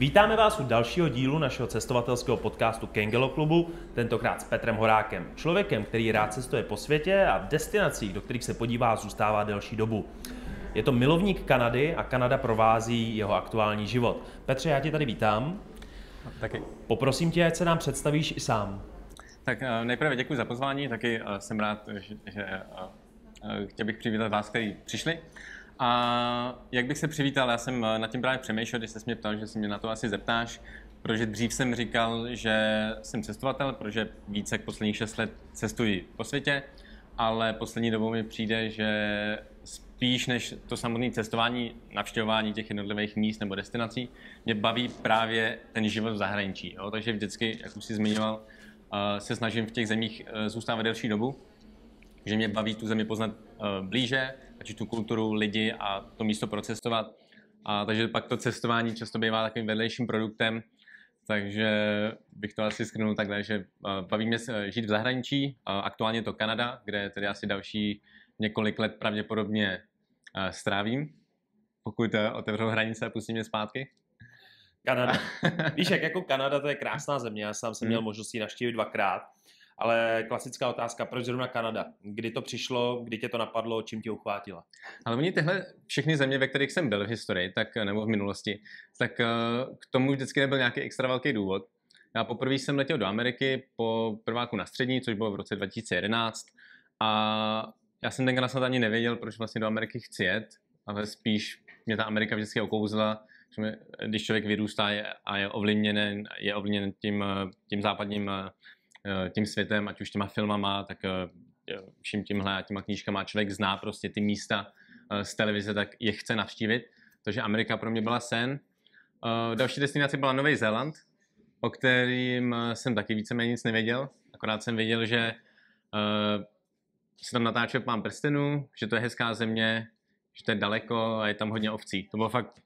Vítáme vás u dalšího dílu našeho cestovatelského podcastu Kengelo klubu, tentokrát s Petrem Horákem, člověkem, který rád cestuje po světě a v destinacích, do kterých se podívá, zůstává delší dobu. Je to milovník Kanady a Kanada provází jeho aktuální život. Petře, já tě tady vítám. Taky. Poprosím tě, ať se nám představíš i sám. Tak eh, nejprve děkuji za pozvání, taky eh, jsem rád, že, že eh, chtěl bych přivítat vás, kteří přišli. A jak bych se přivítal, já jsem eh, nad tím právě přemýšlel, když se mě ptal, že se mě na to asi zeptáš, protože dřív jsem říkal, že jsem cestovatel, protože více jak posledních 6 let cestuji po světě, ale poslední dobou mi přijde, že spíš než to samotné cestování, navštěvování těch jednotlivých míst nebo destinací, mě baví právě ten život v zahraničí. Jo? Takže vždycky, jak už jsi zmiňoval, eh, se snažím v těch zemích eh, zůstávat delší dobu, že mě baví tu zemi poznat blíže, ať tu kulturu, lidi a to místo procestovat. A takže pak to cestování často bývá takovým vedlejším produktem, takže bych to asi skrnul takhle, že eh, baví mě eh, žít v zahraničí, eh, aktuálně to Kanada, kde tedy asi další několik let pravděpodobně strávím, pokud otevřou hranice a pustím mě zpátky. Kanada. Víš, jak jako Kanada, to je krásná země, já sám jsem měl hmm. možnost ji navštívit dvakrát. Ale klasická otázka, proč zrovna Kanada? Kdy to přišlo, kdy tě to napadlo, čím tě uchvátila? Ale oni tyhle všechny země, ve kterých jsem byl v historii, tak, nebo v minulosti, tak eh, k tomu vždycky nebyl nějaký extra velký důvod. Já poprvé jsem letěl do Ameriky po prváku na střední, což bylo v roce 2011 a já jsem tenkrát snad ani nevěděl, proč vlastně do Ameriky chci jet, ale spíš mě ta Amerika vždycky okouzla, že mě, když člověk vyrůstá a je ovlivněn, je ovlivněn tím, eh, tím západním eh, Eh, tím světem, ať už těma filmama, tak eh, vším tímhle a těma knížkama člověk zná prostě ty místa eh, z televize, tak je chce navštívit. Takže Amerika pro mě byla sen. Další destinace byla Nový Zéland, o kterým jsem taky víceméně nic nevěděl. Akorát jsem věděl, že se tam natáčel pán prstenů, že to je hezká země, že to je daleko a je tam hodně ovcí. To bylo fakt,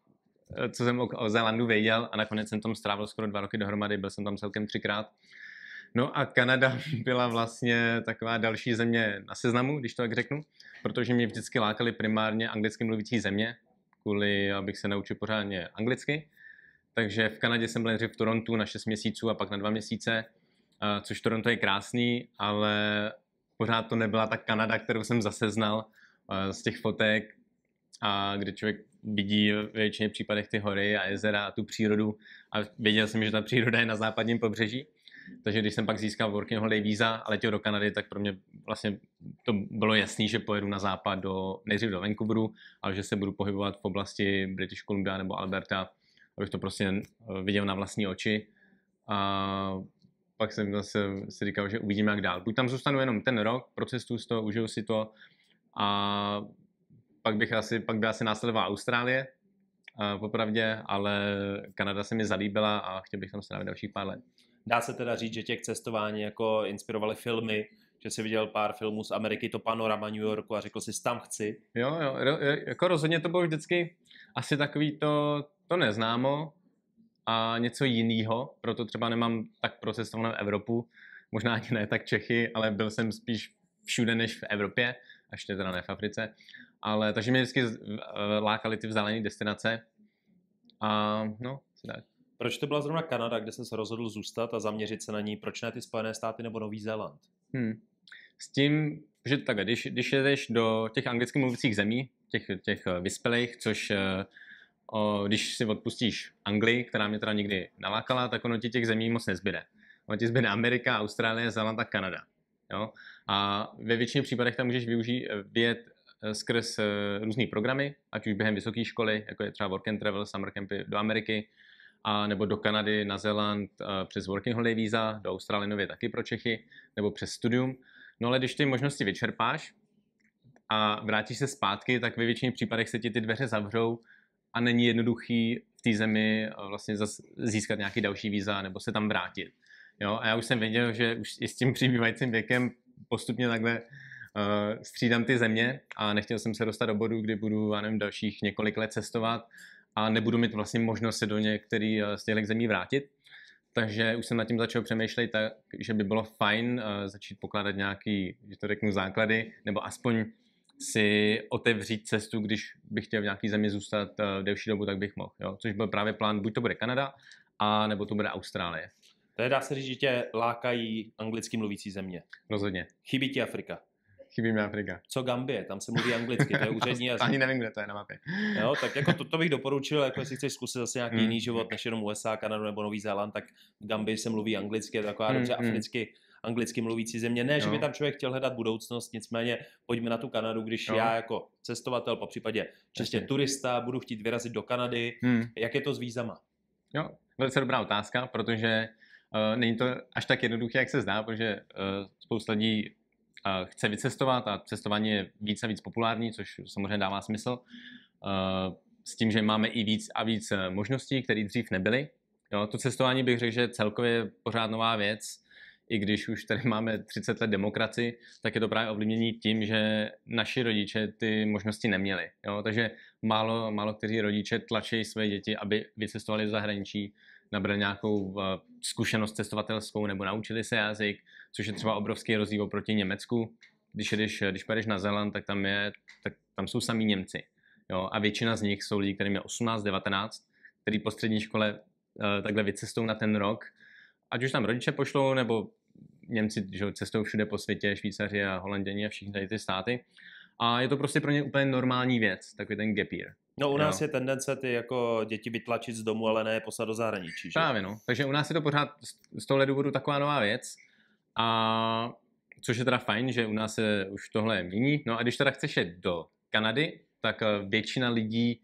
co jsem o Zélandu věděl a nakonec jsem tam strávil skoro dva roky dohromady, byl jsem tam celkem třikrát. No a Kanada byla vlastně taková další země na seznamu, když to tak řeknu, protože mě vždycky lákali primárně anglicky mluvící země, kvůli, abych se naučil pořádně anglicky. Takže v Kanadě jsem byl nejdřív v Torontu na 6 měsíců a pak na 2 měsíce, což Toronto je krásný, ale pořád to nebyla ta Kanada, kterou jsem zase znal z těch fotek, a kde člověk vidí v většině případech ty hory a jezera a tu přírodu a věděl jsem, že ta příroda je na západním pobřeží, takže když jsem pak získal Working Holiday víza a letěl do Kanady, tak pro mě vlastně to bylo jasný, že pojedu na západ do, nejdřív do Vancouveru, ale že se budu pohybovat v oblasti British Columbia nebo Alberta, abych to prostě eh, viděl na vlastní oči. A pak jsem zase si říkal, že uvidíme, jak dál. Buď tam zůstanu jenom ten rok, procestu z toho, užiju si to a pak, bych asi, pak by asi následovala Austrálie, eh, popravdě, ale Kanada se mi zalíbila a chtěl bych tam strávit dalších pár let. Dá se teda říct, že těch cestování jako inspirovaly filmy, že jsi viděl pár filmů z Ameriky, to panorama New Yorku a řekl si, tam chci. Jo, jo, e, jako rozhodně to bylo vždycky asi takový to, to neznámo a něco jiného, proto třeba nemám tak procestovanou Evropu, možná ani ne tak Čechy, ale byl jsem spíš všude než v Evropě, a ještě teda ne v Africe, ale takže mě vždycky lákaly ty vzdálené destinace a no, si tak. Proč to byla zrovna Kanada, kde jsem se rozhodl zůstat a zaměřit se na ní? Proč ne ty Spojené státy nebo Nový Zéland? Hmm. S tím, že tak, když, když jedeš do těch anglicky mluvících zemí, těch, těch eh, vyspělých, což eh, o, když si odpustíš Anglii, která mě teda nikdy nalákala, tak ono ti těch zemí moc nezbyde. Ono ti zbyde Amerika, Austrálie, Zéland a Kanada. Jo? A ve většině případech tam můžeš využít, eh, vět skrz různé programy, ať už během vysoké školy, jako je třeba Work and Travel, Summer Campy do Ameriky, a nebo do Kanady, na Zéland eh, přes Working Holiday Visa, do Austrálie nově taky pro Čechy, nebo přes studium. No ale když ty možnosti vyčerpáš a vrátíš se zpátky, tak ve většině případech se ti ty dveře zavřou a není jednoduchý v té zemi eh, vlastně získat nějaký další víza nebo se tam vrátit. Jo? A já už jsem věděl, že už i s tím přibývajícím věkem postupně takhle uh, střídám ty země a nechtěl jsem se dostat do bodu, kdy budu, já nevím, dalších několik let cestovat a nebudu mít vlastně možnost se do některý eh, z těchto zemí vrátit. Takže už jsem nad tím začal přemýšlet tak, že by bylo fajn eh, začít pokládat nějaký, že to řeknu, základy, nebo aspoň si otevřít cestu, když bych chtěl v nějaký zemi zůstat eh, delší dobu, tak bych mohl. Jo? Což byl právě plán, buď to bude Kanada, a nebo to bude Austrálie. Tedy dá se říct, že tě lákají anglicky mluvící země. Rozhodně. Chybí ti Afrika chybí mi Afrika. Co Gambie, tam se mluví anglicky, to je úřední jazyk. Ani nevím, kde to je na mapě. jo, tak jako to, to bych doporučil, jako jestli chceš zkusit zase nějaký mm. jiný život než jenom USA, Kanadu nebo Nový Zéland, tak v Gambii se mluví anglicky, je taková mm, dobře mm. africky anglicky mluvící země. Ne, jo. že by tam člověk chtěl hledat budoucnost, nicméně pojďme na tu Kanadu, když jo. já jako cestovatel, po případě čistě turista, budu chtít vyrazit do Kanady. Hmm. Jak je to s vízama? Jo, velice dobrá otázka, protože uh, není to až tak jednoduché, jak se zdá, protože uh, spousta lidí chce vycestovat a cestování je víc a víc populární, což samozřejmě dává smysl, uh, s tím, že máme i víc a víc eh, možností, které dřív nebyly. Jo, to cestování bych řekl, že celkově je pořád nová věc, i když už tady máme 30 let demokracii, tak je to právě ovlivnění tím, že naši rodiče ty možnosti neměli. Jo? Takže málo, málo kteří rodiče tlačí své děti, aby vycestovali do zahraničí, nabrali nějakou eh, zkušenost cestovatelskou nebo naučili se jazyk, což je třeba obrovský rozdíl oproti Německu. Když, jedeš, když půjdeš na Zeland, tak tam, je, tak tam jsou sami Němci. Jo? A většina z nich jsou lidi, kterým je 18, 19, který po střední škole e, takhle vycestou na ten rok. Ať už tam rodiče pošlou, nebo Němci že cestují všude po světě, Švýcaři a Holanděni a všichni tady ty státy. A je to prostě pro ně úplně normální věc, takový ten gap year. No u nás jo. je tendence ty jako děti vytlačit z domu, ale ne poslat do zahraničí. Že? Právě no. Takže u nás je to pořád z tohle důvodu taková nová věc. A což je teda fajn, že u nás se už tohle mění. No a když teda chceš jet do Kanady, tak eh, většina lidí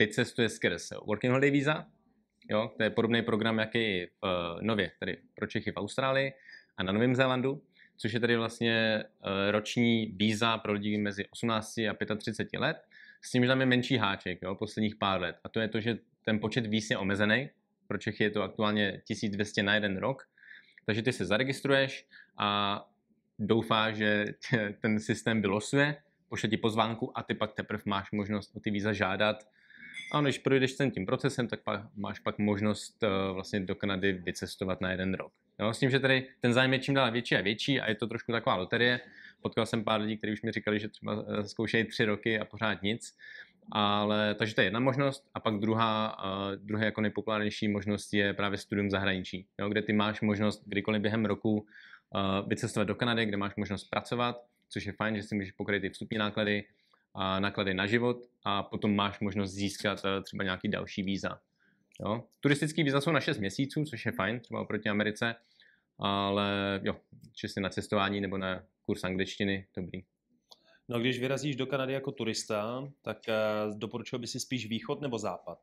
uh, eh, cestuje skrz Working Holiday Visa. Jo, to je podobný program, jaký v uh, Nově, tedy pro Čechy v Austrálii a na Novém Zélandu, což je tedy vlastně uh, roční víza pro lidi mezi 18 a 35 let s tím, že tam je menší háček jo, posledních pár let. A to je to, že ten počet víz je omezený. Pro Čechy je to aktuálně 1200 na jeden rok. Takže ty se zaregistruješ a doufá, že tě, ten systém vylosuje, pošle ti pozvánku a ty pak teprve máš možnost o ty víza žádat. A když projdeš ten tím procesem, tak pak, máš pak možnost uh, vlastně do Kanady vycestovat na jeden rok. Jo, s tím, že tady ten zájem je čím dál větší a větší a je to trošku taková loterie, potkal jsem pár lidí, kteří už mi říkali, že třeba eh, zkoušejí tři roky a pořád nic. Ale, takže to je jedna možnost. A pak druhá, druhá jako nejpopulárnější možnost je právě studium zahraničí, jo, kde ty máš možnost kdykoliv během roku eh, vycestovat do Kanady, kde máš možnost pracovat, což je fajn, že si můžeš pokryt ty vstupní náklady, a náklady na život a potom máš možnost získat eh, třeba nějaký další víza. Jo? Turistický víza jsou na 6 měsíců, což je fajn, třeba oproti Americe, ale jo, čistě na cestování nebo na kurz angličtiny, dobrý. No když vyrazíš do Kanady jako turista, tak uh, doporučil by si spíš východ nebo západ?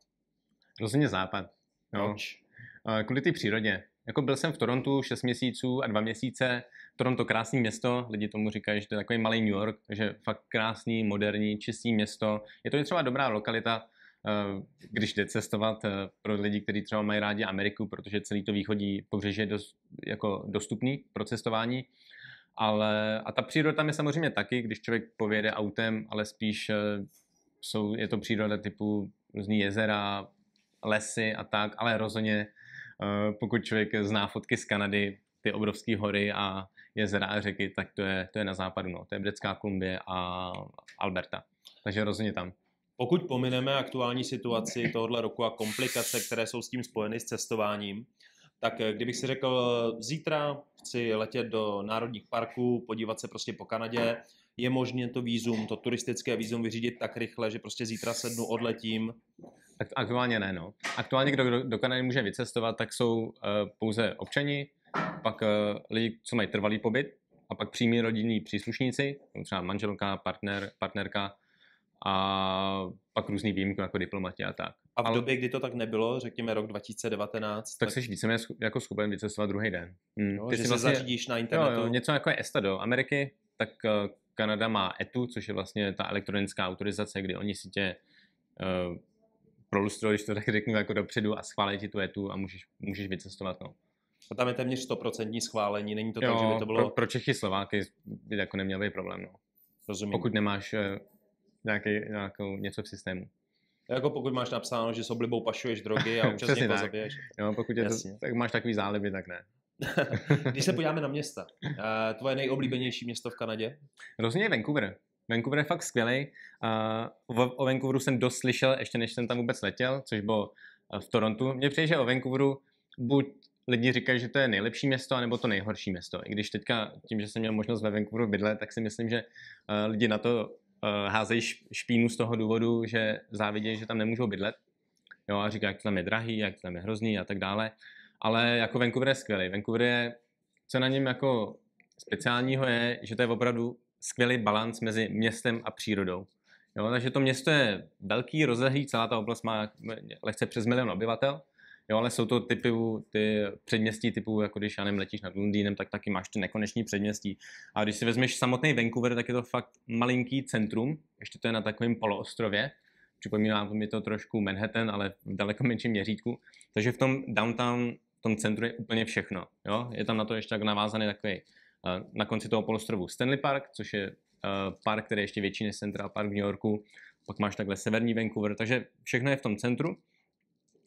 Rozhodně západ. No. Proč? Uh, kvůli té přírodě. Jako byl jsem v Torontu 6 měsíců a 2 měsíce. Toronto krásné město, lidi tomu říkají, že to je takový malý New York, že fakt krásný, moderní, čistý město. Je to je třeba dobrá lokalita, eh, když jde cestovat pro lidi, kteří třeba mají rádi Ameriku, protože celý to východní pobřeží je dost, jako dostupný pro cestování. Ale, a ta příroda tam je samozřejmě taky, když člověk pověde autem, ale spíš eh, jsou, je to příroda typu různý jezera, lesy a tak, ale rozhodně eh, pokud člověk zná fotky z Kanady, ty obrovské hory a jezera a řeky, tak to je, to je na západu, no. to je Britská Kolumbie a Alberta. Takže rozhodně tam. Pokud pomineme aktuální situaci tohoto roku a komplikace, které jsou s tím spojeny s cestováním, tak eh, kdybych si řekl, zítra chci letět do národních parků, podívat se prostě po Kanadě, je možné to výzum, to turistické výzum vyřídit tak rychle, že prostě zítra sednu, odletím? Tak aktuálně ne, no. Aktuálně, kdo do, Kanady může vycestovat, tak jsou uh, pouze občani, pak uh, lidi, co mají trvalý pobyt, a pak přímí rodinní příslušníci, třeba manželka, partner, partnerka, a pak různý výjimky jako diplomati a tak. A v Ale, době, kdy to tak nebylo, řekněme rok 2019, tak, tak... jsi víceméně jako schopen vycestovat druhý den. Mm, jo, ty že si se vlastně, zařídíš na internetu. Jo, jo, něco jako je ESTA do Ameriky, tak uh, Kanada má ETU, což je vlastně ta elektronická autorizace, kdy oni si tě uh, eh, prolustrují, když to tak řeknu, jako dopředu a schválí ti tu ETU a můžeš, můžeš vycestovat. No. A tam je téměř 100% schválení, není to jo, tak, že by to bylo... Pro, pro Čechy, Slováky jako neměl být problém. No. Rozumím. Pokud nemáš eh, nějaký, nějakou, něco v systému. Jako pokud máš napsáno, že s oblibou pašuješ drogy a občas někoho zabiješ. Jo, pokud je to, tak máš takový záliby, tak ne. Když se podíváme na města, eh, tvoje nejoblíbenější město v Kanadě? Rozhodně je Vancouver. Vancouver je fakt skvělý. Eh, o Vancouveru jsem dost slyšel, ještě než jsem tam vůbec letěl, což bylo eh, v Torontu. Mně přijde, že o Vancouveru buď lidi říkají, že to je nejlepší město, anebo to nejhorší město. I když teďka tím, že jsem měl možnost ve Vancouveru bydlet, tak si myslím, že lidi na to Eh, házejí špínu z toho důvodu, že závidějí, že tam nemůžou bydlet. Jo, a říkají, jak to tam je drahý, jak to tam je hrozný a tak dále. Ale jako Vancouver je skvělý. Vancouver je, co na něm jako speciálního je, že to je opravdu skvělý balans mezi městem a přírodou. Jo, takže to město je velký, rozlehlý, celá ta oblast má lehce přes milion obyvatel Jo, ale jsou to typy, ty předměstí typu, jako když já nevím, letíš nad Londýnem, tak taky máš ty nekonečný předměstí. A když si vezmeš samotný Vancouver, tak je to fakt malinký centrum, ještě to je na takovém poloostrově, připomíná mi to trošku Manhattan, ale v daleko menším měřítku. Takže v tom downtown, v tom centru je úplně všechno. Jo? Je tam na to ještě tak navázaný takový eh, na konci toho polostrovu Stanley Park, což je eh, park, který je ještě větší než Central Park v New Yorku. Pak máš takhle severní Vancouver, takže všechno je v tom centru.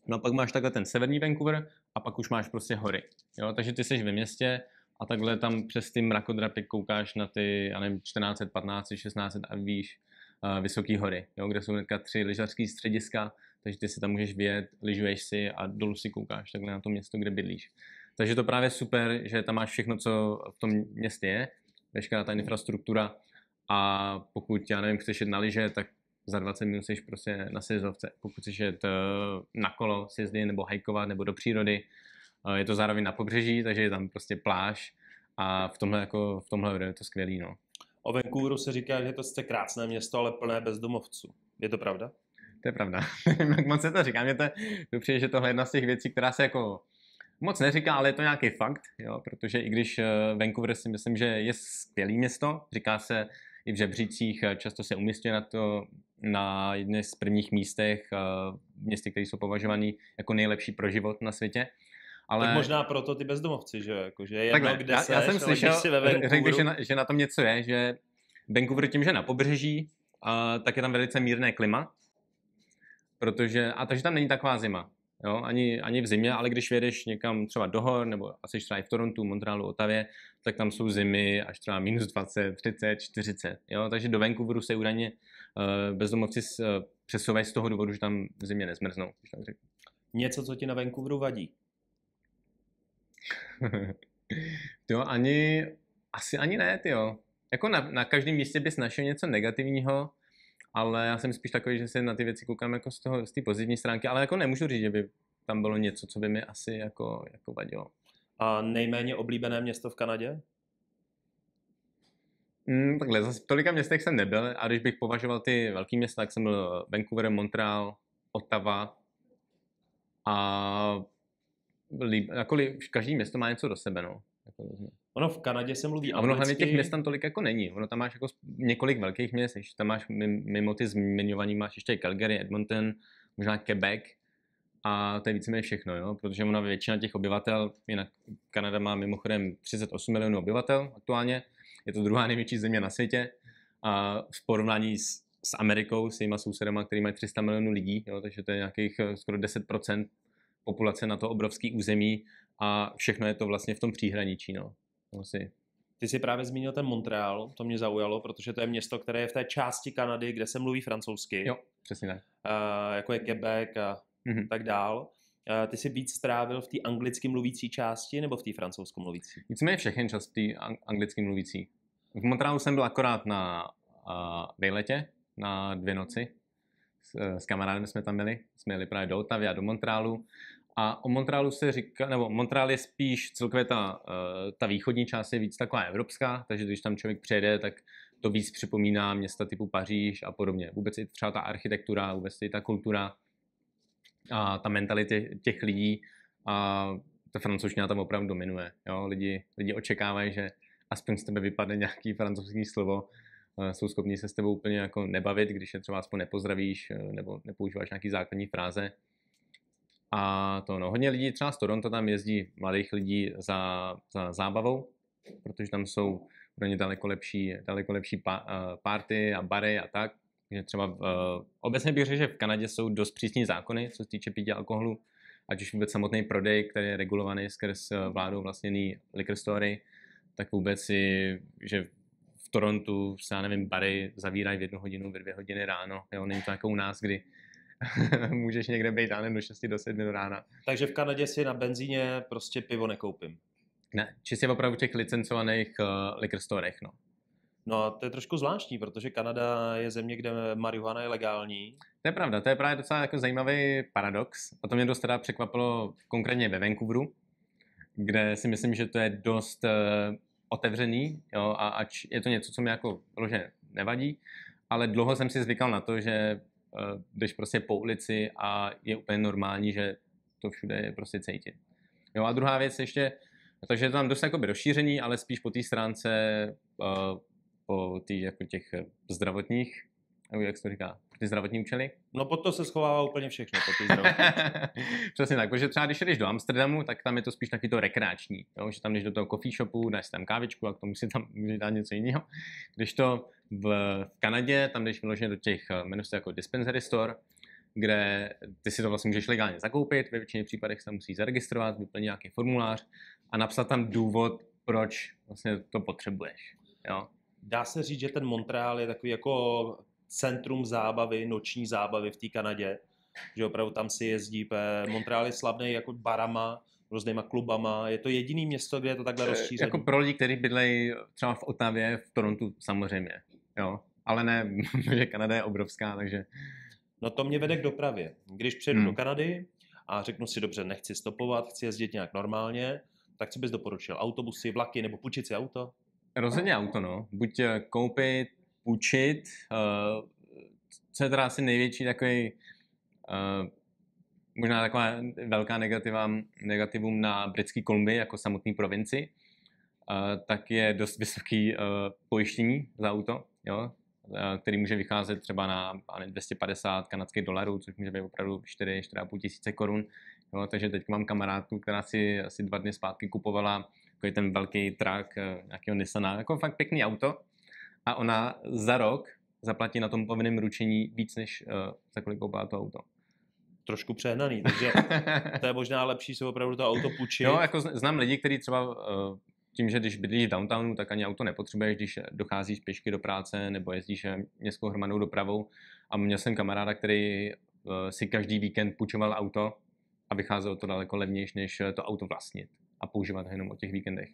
No a pak máš takhle ten severní Vancouver a pak už máš prostě hory. Jo? Takže ty jsi ve městě a takhle tam přes ty mrakodrapy koukáš na ty, já nevím, 14, 15, 16 a víš, eh, vysoké hory, jo? kde jsou hnedka tři lyžařské střediska, takže ty si tam můžeš vyjet, lyžuješ si a dolů si koukáš takhle na to město, kde bydlíš. Takže to právě super, že tam máš všechno, co v tom městě je, veškerá ta infrastruktura a pokud, já nevím, chceš jít na lyže, tak za 20 minut jsi prostě na sjezdovce. Pokud chceš jet eh, na kolo, sjezdy nebo hajkovat nebo do přírody, eh, je to zároveň na pobřeží, takže je tam prostě pláž a v tomhle, jako, v tomhle je to skvělý. No. O Vancouveru se říká, že je to sice krásné město, ale plné bezdomovců. Je to pravda? To je pravda. jak moc se to říká. Mně to, to přijde, že tohle je jedna z těch věcí, která se jako moc neříká, ale je to nějaký fakt, jo, protože i když eh, Vancouver si myslím, že je skvělý město, říká se i v žebřících, často se umístí na to na jedné z prvních místech eh, městy, které jsou považovány jako nejlepší pro život na světě. Ale... Tak možná proto ty bezdomovci, že Jako, že jedno, Takhle, kde já, seš, já jsem slyšel, si ve řekli, že na, že na tom něco je, že Vancouver tím, že na pobřeží, uh, tak je tam velice mírné klima, protože, a takže tam není taková zima, jo? Ani, ani v zimě, ale když vědeš někam třeba do hor, nebo asi třeba i v Torontu, Montrealu, Otavě, tak tam jsou zimy až třeba minus 20, 30, 40, jo? takže do Vancouveru se údajně Eh, bezdomovci eh, přesouvají z toho důvodu, že tam v zimě nezmrznou, když Něco, co ti na Vancouveru vadí? jo, ani, asi ani ne, jo. Jako na, na každém místě bys našel něco negativního, ale já jsem spíš takový, že se na ty věci koukám jako z toho, z té pozitivní stránky, ale jako nemůžu říct, že by tam bylo něco, co by mi asi jako, jako vadilo. A nejméně oblíbené město v Kanadě? Mm, takhle, zase v tolika městech jsem nebyl a když bych považoval ty velké města, tak jsem byl Vancouver, Montreal, Ottawa a líb, jako líb, každý město má něco do sebe, no. Jako, ono v Kanadě se mluví a ono hlavně těch měst tam tolik jako není. Ono tam máš jako několik velkých měst, ještě tam máš mimo ty zmiňovaní, máš ještě Calgary, Edmonton, možná Quebec a to je víceméně všechno, jo? protože ona většina těch obyvatel, jinak Kanada má mimochodem 38 milionů obyvatel aktuálně, je to druhá největší země na světě a v porovnání s, s Amerikou, s jejíma sousedama, který mají 300 milionů lidí, jo, takže to je nějakých eh, skoro 10% populace na to obrovský území a všechno je to vlastně v tom příhraničí. No. Asi. Ty jsi právě zmínil ten Montreal, to mě zaujalo, protože to je město, které je v té části Kanady, kde se mluví francouzsky. Jo, přesně tak. Uh, jako je Quebec a mm-hmm. tak dál. Eh, ty jsi víc strávil v té anglicky mluvící části nebo v té francouzsky mluvící? Nicméně všechny čas v té anglicky mluvící. V Montrealu jsem byl akorát na uh, vejletě na dvě noci. S, eh, s kamarádem jsme tam byli. Jsme jeli právě do Otavy a do Montrealu. A o Montrealu se říká, nebo Montreal je spíš celkově ta, ta východní část je víc taková evropská, takže když tam člověk přejede, tak to víc připomíná města typu Paříž a podobně. Vůbec i třeba ta architektura, vůbec i ta kultura a ta mentality těch lidí a ta francouzština tam opravdu dominuje. Jo? Lidi, lidi očekávají, že aspoň z tebe vypadne nějaký francouzský slovo, jsou schopni se s tebou úplně jako nebavit, když je třeba aspoň nepozdravíš eh, nebo nepoužíváš nějaký základní fráze. A to no, hodně lidí třeba z Toronto tam jezdí, mladých lidí za, za zábavou, protože tam jsou pro ně daleko lepší, daleko lepší pa, eh, party a bary a tak. Takže třeba v, eh, obecně bych řekl, že v Kanadě jsou dost přísní zákony, co se týče pití alkoholu, ať už vůbec samotný prodej, který je regulovaný skrz eh, vládou vlastněný liquor story, tak vůbec si, že v Torontu se, já nevím, bary zavírají v jednu hodinu, ve dvě hodiny ráno, jo, není to jako u nás, kdy můžeš někde být ráno do 6 do 7 do rána. Takže v Kanadě si na benzíně prostě pivo nekoupím. Ne, čistě opravdu těch licencovaných uh, liquor storech, no. No a to je trošku zvláštní, protože Kanada je země, kde marihuana je legální. To je pravda, to je právě docela jako zajímavý paradox. A to mě dost teda překvapilo konkrétně ve Vancouveru, kde si myslím, že to je dost uh, otevřený, jo, a ač je to něco, co mi jako vloženě nevadí, ale dlouho jsem si zvykal na to, že uh, jdeš prostě po ulici a je úplně normální, že to všude je prostě cítit. Jo, a druhá věc ještě, takže je to tam dost jako rozšíření, ale spíš po té stránce uh, po tý, jako těch eh, zdravotních, jak se to říká, ty zdravotní účely? No pod to se schovává úplně všechno, pod ty zdravotní Přesně tak, protože třeba když jdeš do Amsterdamu, tak tam je to spíš taky to rekreační, jo? že tam jdeš do toho coffee shopu, dáš tam kávičku a k tomu si tam můžeš dát něco jiného. Když to v, v Kanadě, tam jdeš vyloženě do těch, eh, jmenuje se jako dispensary store, kde ty si to vlastně můžeš legálně zakoupit, ve většině případech se tam musí zaregistrovat, vyplnit nějaký formulář a napsat tam důvod, proč vlastně to potřebuješ. Jo? dá se říct, že ten Montreal je takový jako centrum zábavy, noční zábavy v té Kanadě, že opravdu tam si jezdí. Montreal je slavný jako barama, různýma klubama. Je to jediný město, kde je to takhle rozšířené. Eh, jako pro lidi, kteří bydlejí třeba v Otavě, v Torontu samozřejmě. Jo. Ale ne, že Kanada je obrovská, takže... No to mě vede k dopravě. Když přijedu hmm. do Kanady a řeknu si, dobře, nechci stopovat, chci jezdit nějak normálně, tak co bys doporučil? Autobusy, vlaky nebo půjčit si auto? Rozhodně auto, no. Buď eh, koupit, půjčit, uh, co je teda asi největší takový, uh, eh, možná taková velká negativa, negativum na britský Kolumbii jako samotný provinci, uh, tak je dost vysoký uh, pojištění za auto, jo, uh, který může vycházet třeba na 250 kanadských dolarů, což může být opravdu 4-4,5 tisíce korun. Jo, takže teď mám kamarádku, která si asi dva dny zpátky kupovala takový ten velký trak eh, nějakého Nissana, jako fakt pěkný auto. A ona za rok zaplatí na tom povinném ručení víc, než eh, za kolik to auto trošku přehnaný, takže to je možná lepší se opravdu to auto půjčit. Jo, jako znám lidi, kteří třeba eh, tím, že když bydlíš v downtownu, tak ani auto nepotřebuješ, když docházíš pěšky do práce nebo jezdíš městskou hromadnou dopravou. A měl jsem kamaráda, který si každý víkend půjčoval auto a vycházelo to daleko levnější, než to auto vlastnit a používat jenom o těch víkendech.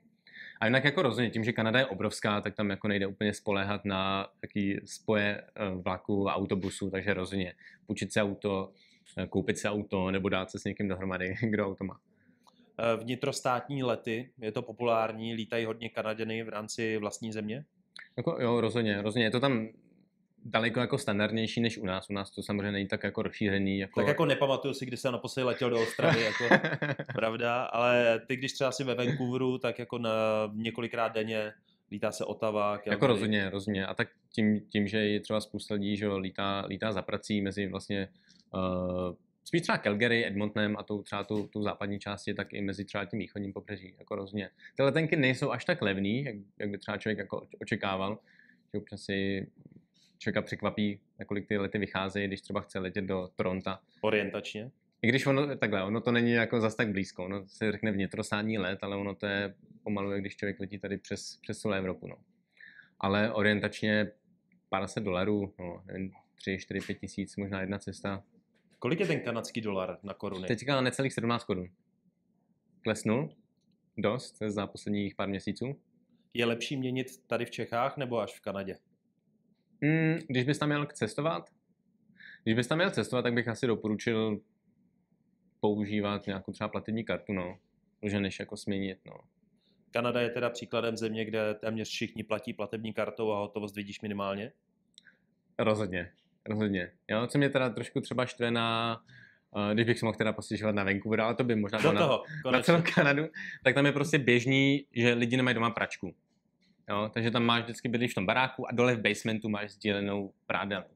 A jinak jako rozhodně, tím, že Kanada je obrovská, tak tam jako nejde úplně spoléhat na taký spoje eh, vlaku a autobusu, takže rozhodně půjčit si auto, eh, koupit si auto nebo dát se s někým dohromady, kdo auto má. Eh, vnitrostátní lety, je to populární, lítají hodně Kanaděny v rámci vlastní země? Jako, jo, rozhodně, rozhodně. Je to tam daleko jako standardnější než u nás. U nás to samozřejmě není tak jako rozšířený. Jako... Tak jako nepamatuju si, kdy jsem naposledy letěl do Ostravy, jako, pravda, ale ty když třeba si ve Vancouveru, tak jako na několikrát denně lítá se Otava. Calgary. Jako rozhodně, rozhodně. A tak tím, tím že je třeba spousta lidí, že lítá, lítá za prací mezi vlastně uh, spíš třeba Calgary, Edmontonem a tou, třeba tu tu západní části, tak i mezi třeba tím východním pobřeží, jako rozhodně. Ty letenky nejsou až tak levný, jak, jak by třeba člověk jako očekával, že občas si člověka překvapí, kolik ty lety vycházejí, když třeba chce letět do Toronto. Orientačně? I když ono, takhle, ono to není jako zas tak blízko, ono se řekne vnitrosádní let, ale ono to je pomalu, když člověk letí tady přes, přes celou Evropu, no. Ale orientačně pár 50 dolarů, no, nevím, 3, 4, 5 tisíc, možná jedna cesta. Kolik je ten kanadský dolar na koruny? Teďka necelých 17 korun. Klesnul dost za posledních pár měsíců. Je lepší měnit tady v Čechách nebo až v Kanadě? Mm, když bys tam měl cestovat? Když bys tam měl cestovat, tak bych asi doporučil používat nějakou třeba platební kartu, no. Protože než jako směnit, no. Kanada je teda příkladem země, kde téměř všichni platí platební kartou a hotovost vidíš minimálně? Rozhodně, rozhodně. Já co mě teda trošku třeba štve na, eh, když bych se mohl teda postěžovat na venku, ale to by možná bylo na, na celou Kanadu, tak tam je prostě běžný, že lidi nemají doma pračku. Jo? Takže tam máš vždycky bydlíš v tom baráku a dole v basementu máš sdílenou prádelnu.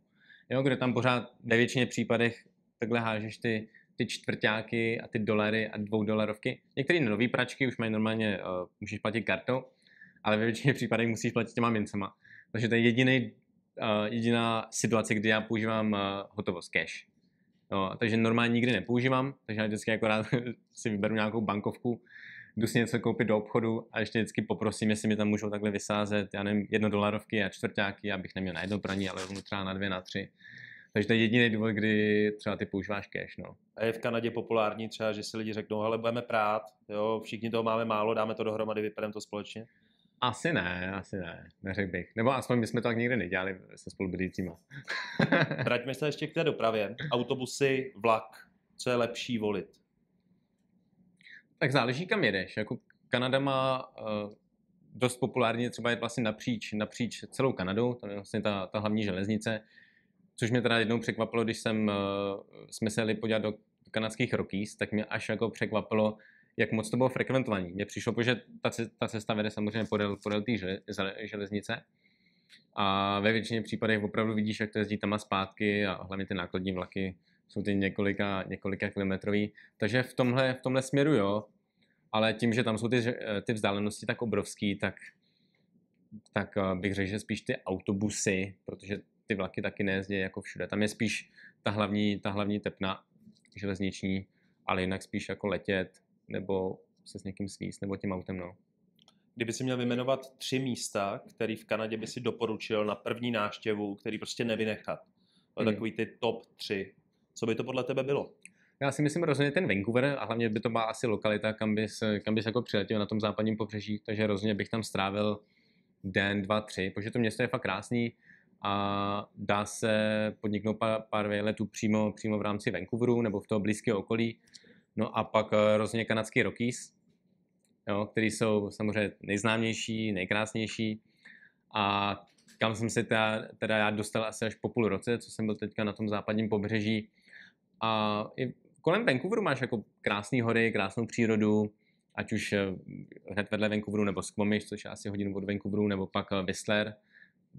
Jo? Kde tam pořád ve většině případech takhle hážeš ty, ty čtvrtáky a ty dolary a dvoudolarovky. Některé nové pračky už mají normálně, uh, můžeš platit kartou, ale ve většině případech musíš platit těma mincema. Takže to je jediný, uh, jediná situace, kdy já používám uh, eh, hotovost, cash. No, takže normálně nikdy nepoužívám, takže já vždycky akorát si vyberu nějakou bankovku, jdu si něco koupit do obchodu a ještě vždycky poprosím, jestli mi tam můžou takhle vysázet, já nevím, dolarovky, a čtvrtáky, abych neměl na jedno praní, ale rovnou třeba na dvě, na tři. Takže to je jediný důvod, kdy třeba ty používáš cash. No. A je v Kanadě populární třeba, že si lidi řeknou, ale budeme prát, jo, všichni toho máme málo, dáme to dohromady, vypereme to společně? Asi ne, asi ne, neřekl bych. Nebo aspoň my jsme to tak nikdy nedělali se spolubydlícíma. Vraťme se ještě k té dopravě. Autobusy, vlak, co je lepší volit? Tak záleží, kam jedeš. Jako Kanada má uh, dost populárně třeba je vlastně napříč, napříč celou Kanadou, to je vlastně ta, ta hlavní železnice, což mě teda jednou překvapilo, když jsem, uh, jsme se jeli podívat do kanadských Rockies, tak mě až jako překvapilo, jak moc to bylo frekventovaný. Mně přišlo, protože ta, ta cesta vede samozřejmě podél, podél té žele, železnice a ve většině případech opravdu vidíš, jak to jezdí tam a zpátky a hlavně ty nákladní vlaky jsou ty několika, několika kilometrový. Takže v tomhle, v tomhle směru jo, ale tím, že tam jsou ty, eh, ty vzdálenosti tak obrovský, tak, tak eh, bych řekl, že spíš ty autobusy, protože ty vlaky taky nejezdí jako všude. Tam je spíš ta hlavní, ta hlavní tepna železniční, ale jinak spíš jako letět nebo se s někým svíst nebo tím autem, no. Kdyby si měl vyjmenovat tři místa, který v Kanadě by si doporučil na první náštěvu, který prostě nevynechat. To hmm. takový ty top tři. Co by to podle tebe bylo? Já si myslím rozhodně ten Vancouver a hlavně by to byla asi lokalita, kam bys, kam bys jako přiletěl na tom západním pobřeží, takže rozhodně bych tam strávil den, dva, tři, protože to město je fakt krásný a dá se podniknout pár, pár letů přímo, přímo v rámci Vancouveru nebo v toho blízkého okolí. No a pak eh, rozhodně kanadský Rockies, jo, který jsou samozřejmě nejznámější, nejkrásnější a kam jsem se teda, teda já dostal asi až po půl roce, co jsem byl teďka na tom západním pobřeží a i kolem Vancouveru máš jako krásné hory, krásnou přírodu, ať už eh, hned vedle Vancouveru nebo Squamish, což je asi hodinu od Vancouveru, nebo pak eh, Whistler,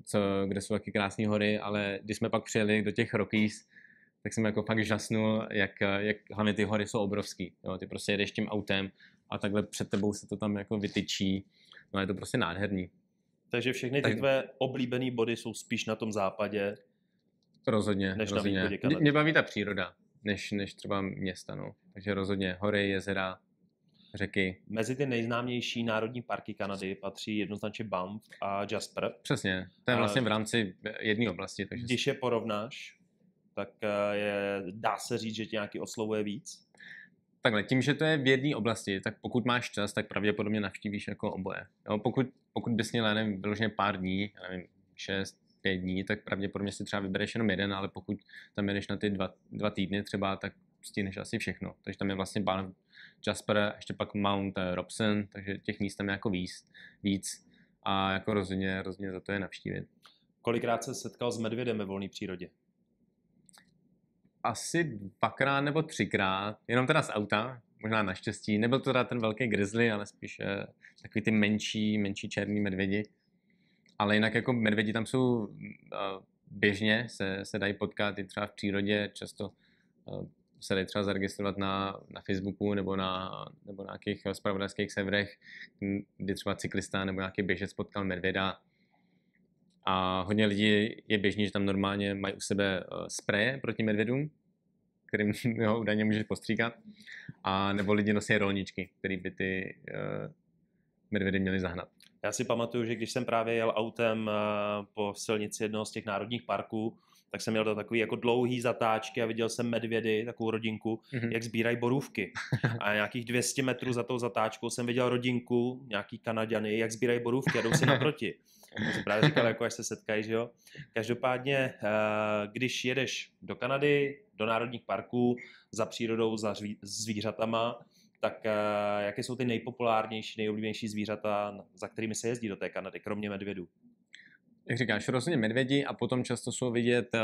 co, kde jsou taky krásné hory, ale když jsme pak přijeli do těch Rockies, tak jsem jako fakt žasnul, jak, eh, jak hlavně ty hory jsou obrovský. Jo, ty prostě jedeš tím autem a takhle před tebou se to tam jako vytyčí. No je to prostě nádherný. Takže všechny tak... ty tvé oblíbené body jsou spíš na tom západě. Rozhodně, než rozhodně. mě baví ta příroda než, než třeba města. No. Takže rozhodně hory, jezera, řeky. Mezi ty nejznámější národní parky Kanady patří jednoznačně Banff a Jasper. Přesně, to je vlastně v rámci jedné oblasti. Takže... Když je porovnáš, tak eh, je, dá se říct, že tě nějaký oslovuje víc? Takhle, tím, že to je v jedné oblasti, tak pokud máš čas, tak pravděpodobně navštívíš jako oboje. Jo, pokud, pokud bys měl, nevím, vyloženě pár dní, nevím, 6, pět dní, tak pravděpodobně si třeba vybereš jenom jeden, ale pokud tam jedeš na ty dva, dva týdny třeba, tak stíneš asi všechno. Takže tam je vlastně pán Jasper, ještě pak Mount Robson, takže těch míst tam je jako víc, víc a jako rozhodně, rozhodně za to je navštívit. Kolikrát se setkal s medvědem ve volné přírodě? Asi dvakrát nebo třikrát, jenom teda z auta, možná naštěstí. Nebyl to teda ten velký grizzly, ale spíš eh, takový ty menší, menší černý medvědi. Ale jinak jako medvědi tam jsou uh, běžně, se, se dají potkat i třeba v přírodě, často uh, se dají třeba zaregistrovat na, na Facebooku nebo na, nebo na nějakých spravodajských severech, kdy třeba cyklista nebo nějaký běžec potkal medvěda. A hodně lidí je běžný, že tam normálně mají u sebe eh, spreje proti medvědům, kterým ho údajně může postříkat. A nebo lidi nosí rolničky, který by ty uh, medvědy měly zahnat. Já si pamatuju, že když jsem právě jel autem eh, po silnici jednoho z těch národních parků, tak jsem měl do takový jako dlouhý zatáčky a viděl jsem medvědy, takovou rodinku, mm-hmm. jak sbírají borůvky. A nějakých 200 metrů za tou zatáčkou jsem viděl rodinku, nějaký Kanaďany, jak sbírají borůvky a jdou si naproti. Já jsem právě říkal, jako až se setkají, že jo. Každopádně, eh, když jedeš do Kanady, do národních parků, za přírodou, za zvířatama, tak eh, jaké jsou ty nejpopulárnější, nejoblíbenější zvířata, za kterými se jezdí do té Kanady, kromě medvědů? Jak říkáš, rozhodně medvědi a potom často jsou vidět, eh,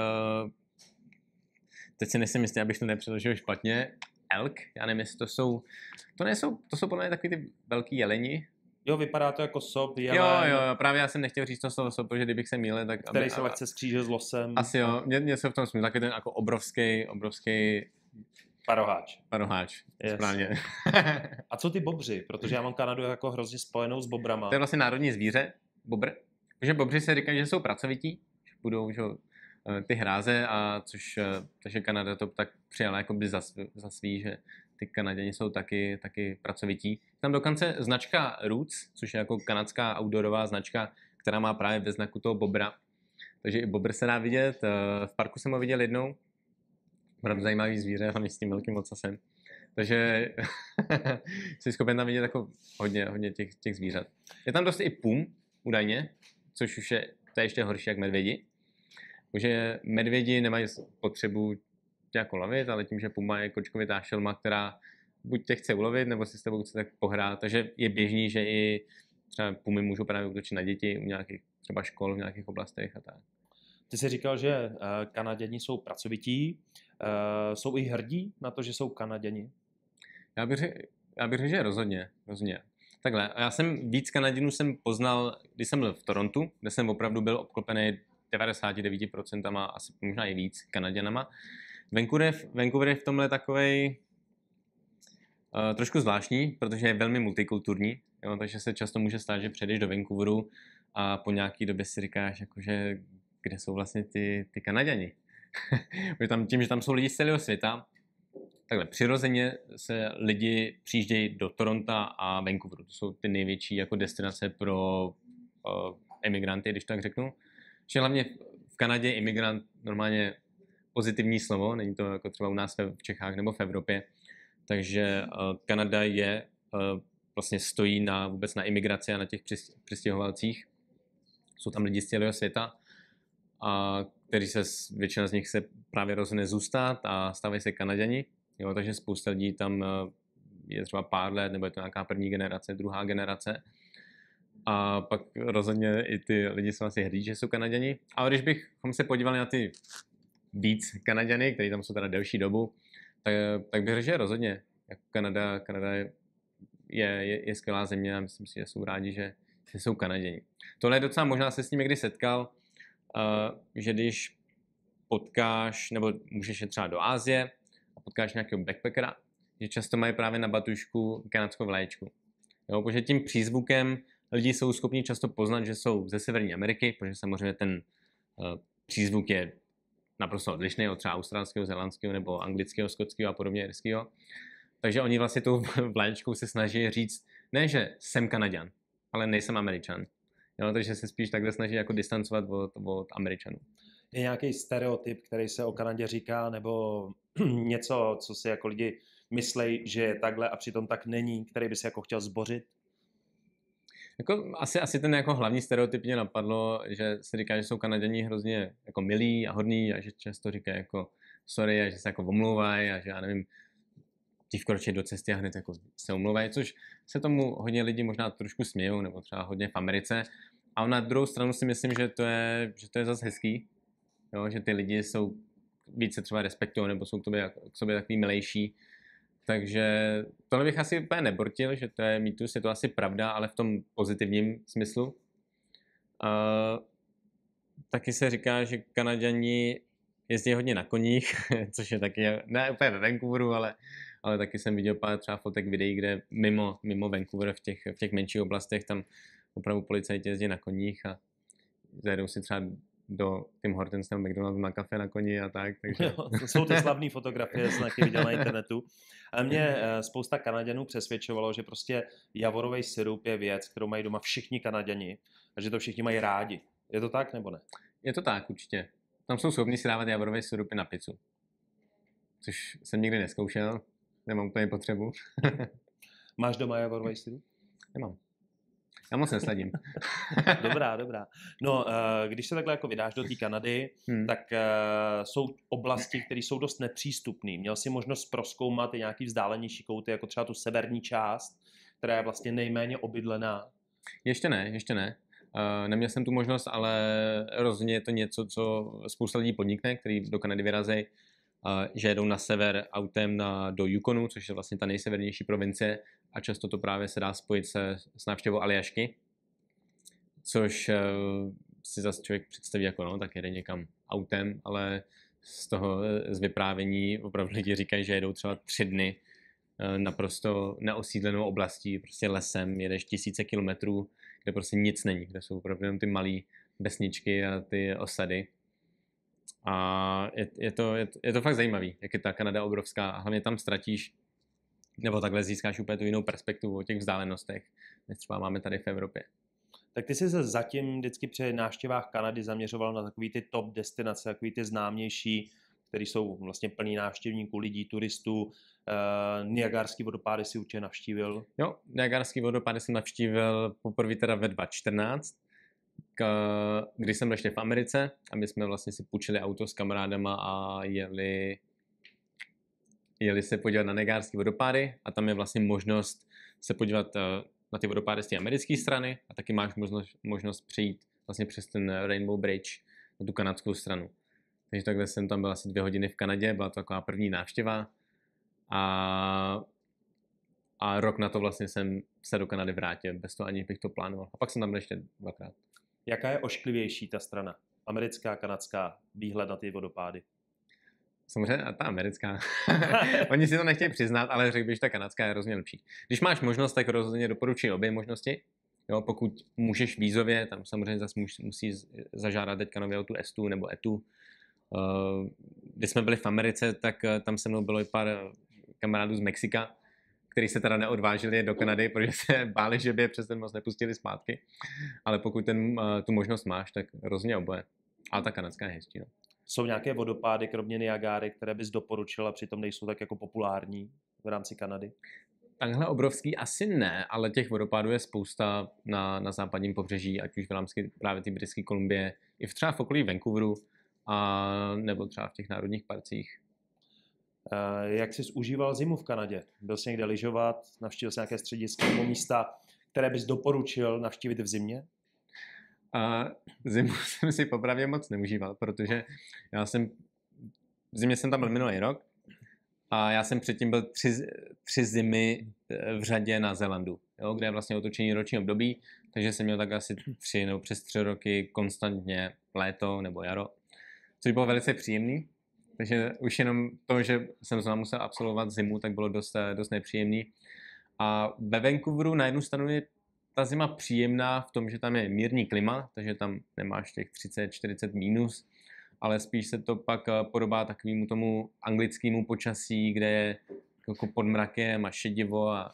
teď si nesmím jistý, abych to nepředložil špatně, elk, já nevím, jestli to jsou, to nejsou, to jsou podle mě takový ty velký jeleni, Jo, vypadá to jako sob, jelen. Jo, jo, právě já jsem nechtěl říct to slovo sob, protože kdybych se mýlil, tak... Který aby, se lehce střížil s losem. Asi jo, se v tom smyslu, takový ten jako obrovský, obrovský Paroháč. Paroháč, yes. správně. A co ty bobři? Protože já mám Kanadu jako hrozně spojenou s bobrama. To je vlastně národní zvíře, bobr. Protože bobři se říkají, že jsou pracovití, že budou že, eh, ty hráze, a což, eh, takže Kanada to tak přijala jako by za, za svý, že ty Kanaděni jsou taky, taky pracovití. Tam dokonce značka Roots, což je jako kanadská outdoorová značka, která má právě ve znaku toho bobra. Takže i bobr se dá vidět. Eh, v parku jsem ho viděl jednou, opravdu zajímavý zvíře, hlavně s tím velkým ocasem. Takže jsi schopen tam vidět jako hodně, hodně těch, těch zvířat. Je tam dost i pum, údajně, což už je, to je ještě horší jak medvědi. Protože medvědi nemají potřebu tě jako lovit, ale tím, že puma je kočkovitá šelma, která buď tě chce ulovit, nebo si s tebou chce tak pohrát. Takže je běžný, že i třeba pumy můžou právě útočit na děti u nějakých třeba škol v nějakých oblastech a tak. Ty jsi říkal, že eh, Kanaděni jsou pracovití. Eh, jsou i hrdí na to, že jsou Kanaděni? Já bych, já bych řekl, že rozhodně, rozhodně. Takhle, já jsem víc Kanaděnů jsem poznal, když jsem byl v Torontu, kde jsem opravdu byl obklopený 99% asi možná i víc Kanaděnama. Vancouver, Vancouver je v tomhle takovej uh, trošku zvláštní, protože je velmi multikulturní, jo, takže se často může stát, že přejdeš do Vancouveru a po nějaký době si říkáš, jakože, kde jsou vlastně ty, ty Kanaděni. protože tam, tím, že tam jsou lidi z celého světa, takhle přirozeně se lidi přijíždějí do Toronto a Vancouveru. To jsou ty největší jako destinace pro uh, emigranty, když tak řeknu. Že hlavně v Kanadě imigrant normálně pozitivní slovo, není to jako třeba u nás v Čechách nebo v Evropě. Takže uh, Kanada je uh, vlastně stojí na vůbec na imigraci a na těch přistěhovalcích. Jsou tam lidi z celého světa. A kteří se, většina z nich se právě rozhodne zůstat a stávají se Kanaděni, jo, takže spousta lidí tam eh, je třeba pár let, nebo je to nějaká první generace, druhá generace. A pak rozhodně i ty lidi jsou asi hrdí, že jsou Kanaděni. Ale když bychom se podívali na ty víc Kanaděny, kteří tam jsou teda delší dobu, tak, tak bych řekl, že rozhodně. Jako Kanada, Kanada je, je, je skvělá země a myslím si, že jsou rádi, že, že jsou Kanaděni. Tohle je docela možná se s nimi někdy setkal, Eh, že když potkáš, nebo můžeš je třeba do Ázie a potkáš nějakého backpackera, že často mají právě na batušku kanadskou vlaječku. Jo, protože tím přízvukem lidi jsou schopni často poznat, že jsou ze Severní Ameriky, protože samozřejmě ten uh, přízvuk je naprosto odlišný od třeba australského, zelandského nebo anglického, skotského a podobně irského. Takže oni vlastně tou vlaječkou se snaží říct, ne, že jsem Kanaděn, ale nejsem Američan. Jo, no, takže se spíš takhle snaží jako distancovat od, od Američanů. Je nějaký stereotyp, který se o Kanadě říká, nebo něco, co si jako lidi myslí, že je takhle a přitom tak není, který by se jako chtěl zbořit? Jako, asi, asi ten jako hlavní stereotyp mě napadlo, že se říká, že jsou Kanaděni hrozně jako milí a hodní a že často říkají jako sorry a že se jako omlouvají a že já nevím, ti vkročit do cesty a hned jako se umluvají, což se tomu hodně lidí možná trošku smějou, nebo třeba hodně v Americe. A na druhou stranu si myslím, že to je, že to je zase hezký, jo, že ty lidi jsou více třeba respektují, nebo jsou k, tobě, k sobě takový milejší. Takže tohle bych asi úplně nebortil, že to je mýtus, je to asi pravda, ale v tom pozitivním smyslu. Uh, taky se říká, že Kanaděni jezdí hodně na koních, což je taky, ne úplně ve Vancouveru, ale ale taky jsem viděl pár třeba fotek videí, kde mimo, mimo Vancouver v těch, v těch menších oblastech tam opravdu policajti jezdí na koních a zajedou si třeba do Tim Hortons nebo McDonald's na kafe na koni a tak. Takže... Jo, to jsou ty slavné fotografie, jsem taky viděl na internetu. A mě eh, spousta Kanaděnů přesvědčovalo, že prostě javorový syrup je věc, kterou mají doma všichni Kanaděni a že to všichni mají rádi. Je to tak nebo ne? Je to tak, určitě. Tam jsou schopni si dávat javorové syrupy na pizzu. Což jsem nikdy neskoušel, nemám úplně potřebu. Máš doma Javor Vajsidu? Nemám. Já moc nesladím. dobrá, dobrá. No, eh, když se takhle jako vydáš do té Kanady, hmm. tak eh, jsou oblasti, které jsou dost nepřístupné. Měl si možnost proskoumat i nějaký vzdálenější kouty, jako třeba tu severní část, která je vlastně nejméně obydlená. Ještě ne, ještě ne. Eh, neměl jsem tu možnost, ale rozhodně je to něco, co spousta lidí podnikne, který do Kanady vyrazí že jedou na sever autem na, do Yukonu, což je vlastně ta nejsevernější provincie a často to právě se dá spojit se, s návštěvou Aljašky, což eh, si zase člověk představí jako no, tak jede někam autem, ale z toho eh, z vyprávění opravdu lidi říkají, že jedou třeba tři dny eh, naprosto neosídlenou oblastí, prostě lesem, jedeš tisíce kilometrů, kde prostě nic není, kde jsou opravdu jenom ty malé vesničky a ty osady a je, je, to, je, je to fakt zajímavý, jak je ta Kanada obrovská a hlavně tam ztratíš nebo takhle získáš úplně tu jinou perspektivu o těch vzdálenostech, než třeba máme tady v Evropě. Tak ty jsi se zatím vždycky při návštěvách Kanady zaměřoval na takový ty top destinace, takový ty známější, které jsou vlastně plný návštěvníků, lidí, turistů. Uh, Niagarský vodopády si určitě navštívil. Jo, Niagarský vodopády jsem navštívil poprvé teda ve 2014 k, když jsem byl v Americe a my jsme vlastně si půjčili auto s kamarádama a jeli, jeli se podívat na negárský vodopády a tam je vlastně možnost se podívat eh, na ty vodopády z té americké strany a taky máš možnost, možnost přijít vlastně přes ten Rainbow Bridge na tu kanadskou stranu. Takže takhle jsem tam byl asi dvě hodiny v Kanadě, byla to taková první návštěva a, a rok na to vlastně jsem se do Kanady vrátil, bez toho ani bych to plánoval. A pak jsem tam byl ještě dvakrát. Jaká je ošklivější ta strana? Americká, kanadská, výhled na ty vodopády? Samozřejmě ta americká. Oni si to nechtějí přiznat, ale řekl bych, že ta kanadská je hrozně lepší. Když máš možnost, tak rozhodně doporučuji obě možnosti. Jo, pokud můžeš vízově, tam samozřejmě zase musí zažádat teďka nově o tu estu nebo etu. Eh, když jsme byli v Americe, tak eh, tam se mnou bylo i pár kamarádů z Mexika, který se teda neodvážili do Kanady, protože se báli, že by je přes ten most nepustili zpátky. Ale pokud ten, eh, tu možnost máš, tak rozně oboje. A ta kanadská je hezčí. No. Jsou nějaké vodopády, kromě Niagáry, které bys doporučila, přitom nejsou tak jako populární v rámci Kanady? Takhle obrovský asi ne, ale těch vodopádů je spousta na, na západním pobřeží, ať už v rámci právě té britské Kolumbie, i v třeba v okolí Vancouveru, a nebo třeba v těch národních parcích. Eh, jak jsi užíval zimu v Kanadě? Byl jsi někde lyžovat, navštívil jsi nějaké středisko nebo místa, které bys doporučil navštívit v zimě? A eh, zimu jsem si popravě moc neužíval, protože já jsem, v zimě jsem tam byl minulý rok a já jsem předtím byl tři, tři zimy eh, v řadě na Zelandu, jo, kde je vlastně otočení roční období, takže jsem měl tak asi tři nebo přes tři roky konstantně léto nebo jaro, což bylo velice příjemný, takže už jenom to, že jsem znovu musel absolvovat zimu, tak bylo dost, eh, dost nepříjemný. A ve Vancouveru na jednu stranu je ta zima příjemná v tom, že tam je mírný klima, takže tam nemáš těch 30-40 minus, ale spíš se to pak eh, podobá takovému tomu anglickému počasí, kde je jako pod mrakem a šedivo a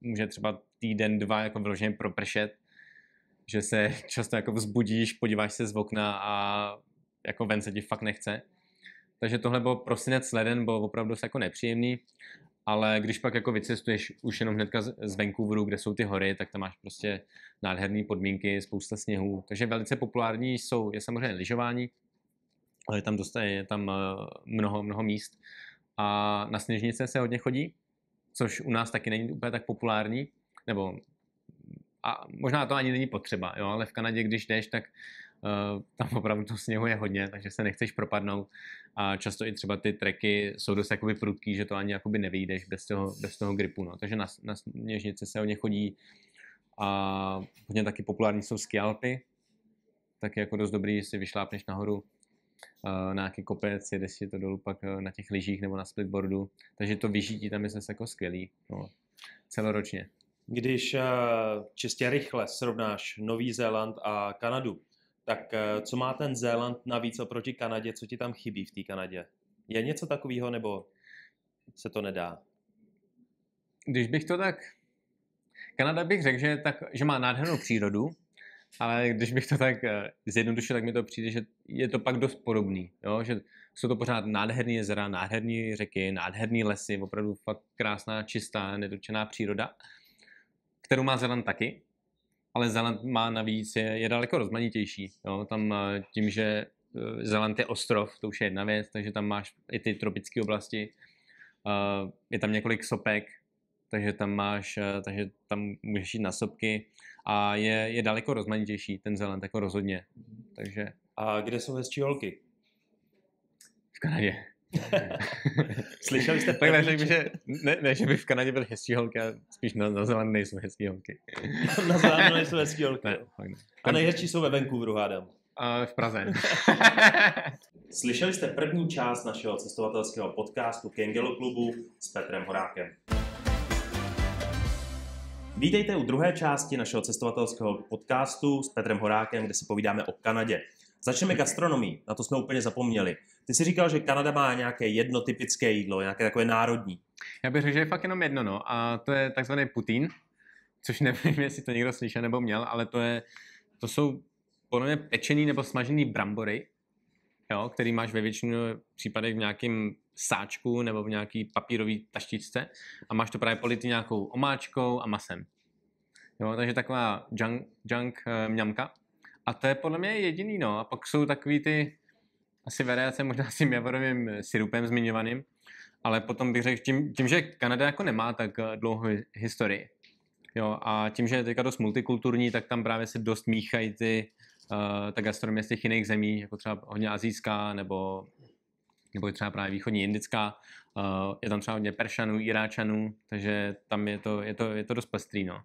může třeba týden, dva jako vyloženě propršet, že se často jako vzbudíš, podíváš se z okna a jako ven se ti fakt nechce. Takže tohle byl prosinec, leden, byl opravdu jako nepříjemný, ale když pak jako vycestuješ už jenom hnedka z Vancouveru, kde jsou ty hory, tak tam máš prostě nádherné podmínky, spousta sněhů. Takže velice populární jsou, je samozřejmě lyžování, ale je tam, dost, je tam mnoho, mnoho míst. A na sněžnice se hodně chodí, což u nás taky není úplně tak populární, nebo a možná to ani není potřeba, jo, ale v Kanadě, když jdeš, tak Eh, tam opravdu to sněhu je hodně, takže se nechceš propadnout a často i třeba ty treky jsou dost jakoby prudký, že to ani jakoby nevyjdeš bez toho, bez toho gripu, no. takže na, na sněžnici se ně chodí a hodně taky populární jsou skialpy, tak jako dost dobrý, si vyšlápneš nahoru eh, na nějaký kopec, jedeš si to dolů pak eh, na těch lyžích nebo na splitboardu, takže to vyžití tam je zase jako skvělý, no. celoročně. Když čistě rychle srovnáš Nový Zéland a Kanadu, tak eh, co má ten Zéland navíc oproti Kanadě? Co ti tam chybí v té Kanadě? Je něco takového, nebo se to nedá? Když bych to tak... Kanada bych řekl, že, tak, že má nádhernou přírodu, ale když bych to tak eh, zjednodušil, tak mi to přijde, že je to pak dost podobný, jo? že jsou to pořád nádherné jezera, nádherné řeky, nádherné lesy, opravdu fakt krásná, čistá, nedočená příroda, kterou má Zeland taky, ale Zeland má navíc, je, je daleko rozmanitější. Jo? Tam eh, tím, že eh, Zeland je ostrov, to už je jedna věc, takže tam máš i ty tropické oblasti. Eh, je tam několik sopek, takže tam máš, takže tam můžeš jít na sopky a je, je daleko rozmanitější ten Zeland, jako rozhodně. Takže... A kde jsou hezčí holky? V Kanadě. Slyšeli jste Takhle řekl, že ne, ne, že by v Kanadě byly hezčí holky, ale spíš na, na zelené nejsou hezčí holky. na zelené nejsou hezčí holky. Ne, ne. A nejhezčí jsou ve Vancouveru, hádám. A v Praze. Slyšeli jste první část našeho cestovatelského podcastu Kengelo klubu s Petrem Horákem. Vítejte u druhé části našeho cestovatelského podcastu s Petrem Horákem, kde si povídáme o Kanadě. Začneme gastronomii, na to jsme úplně zapomněli. Ty jsi říkal, že Kanada má nějaké jedno typické jídlo, nějaké takové národní. Já bych řekl, že je fakt jenom jedno, no, a to je takzvaný putín, což nevím, jestli to někdo slyšel nebo měl, ale to, je, to jsou podle mě pečený nebo smažený brambory, jo, který máš ve většině případech v nějakém sáčku nebo v nějaký papírový taštičce a máš to právě polity nějakou omáčkou a masem. Jo, takže taková junk, junk eh, mňamka. A to je podle mě jediný, no. A pak jsou takový ty asi variace možná s tím javorovým sirupem zmiňovaným, ale potom bych řekl, tím, tím, že Kanada jako nemá tak eh, dlouhou historii, jo, a tím, že je teďka dost multikulturní, tak tam právě se dost míchají ty, uh, ta gastronomie z těch jiných zemí, jako třeba hodně azijská, nebo, nebo třeba právě východní indická, uh, je tam třeba hodně peršanů, iráčanů, takže tam je to, je to, je to dost pestrý, no.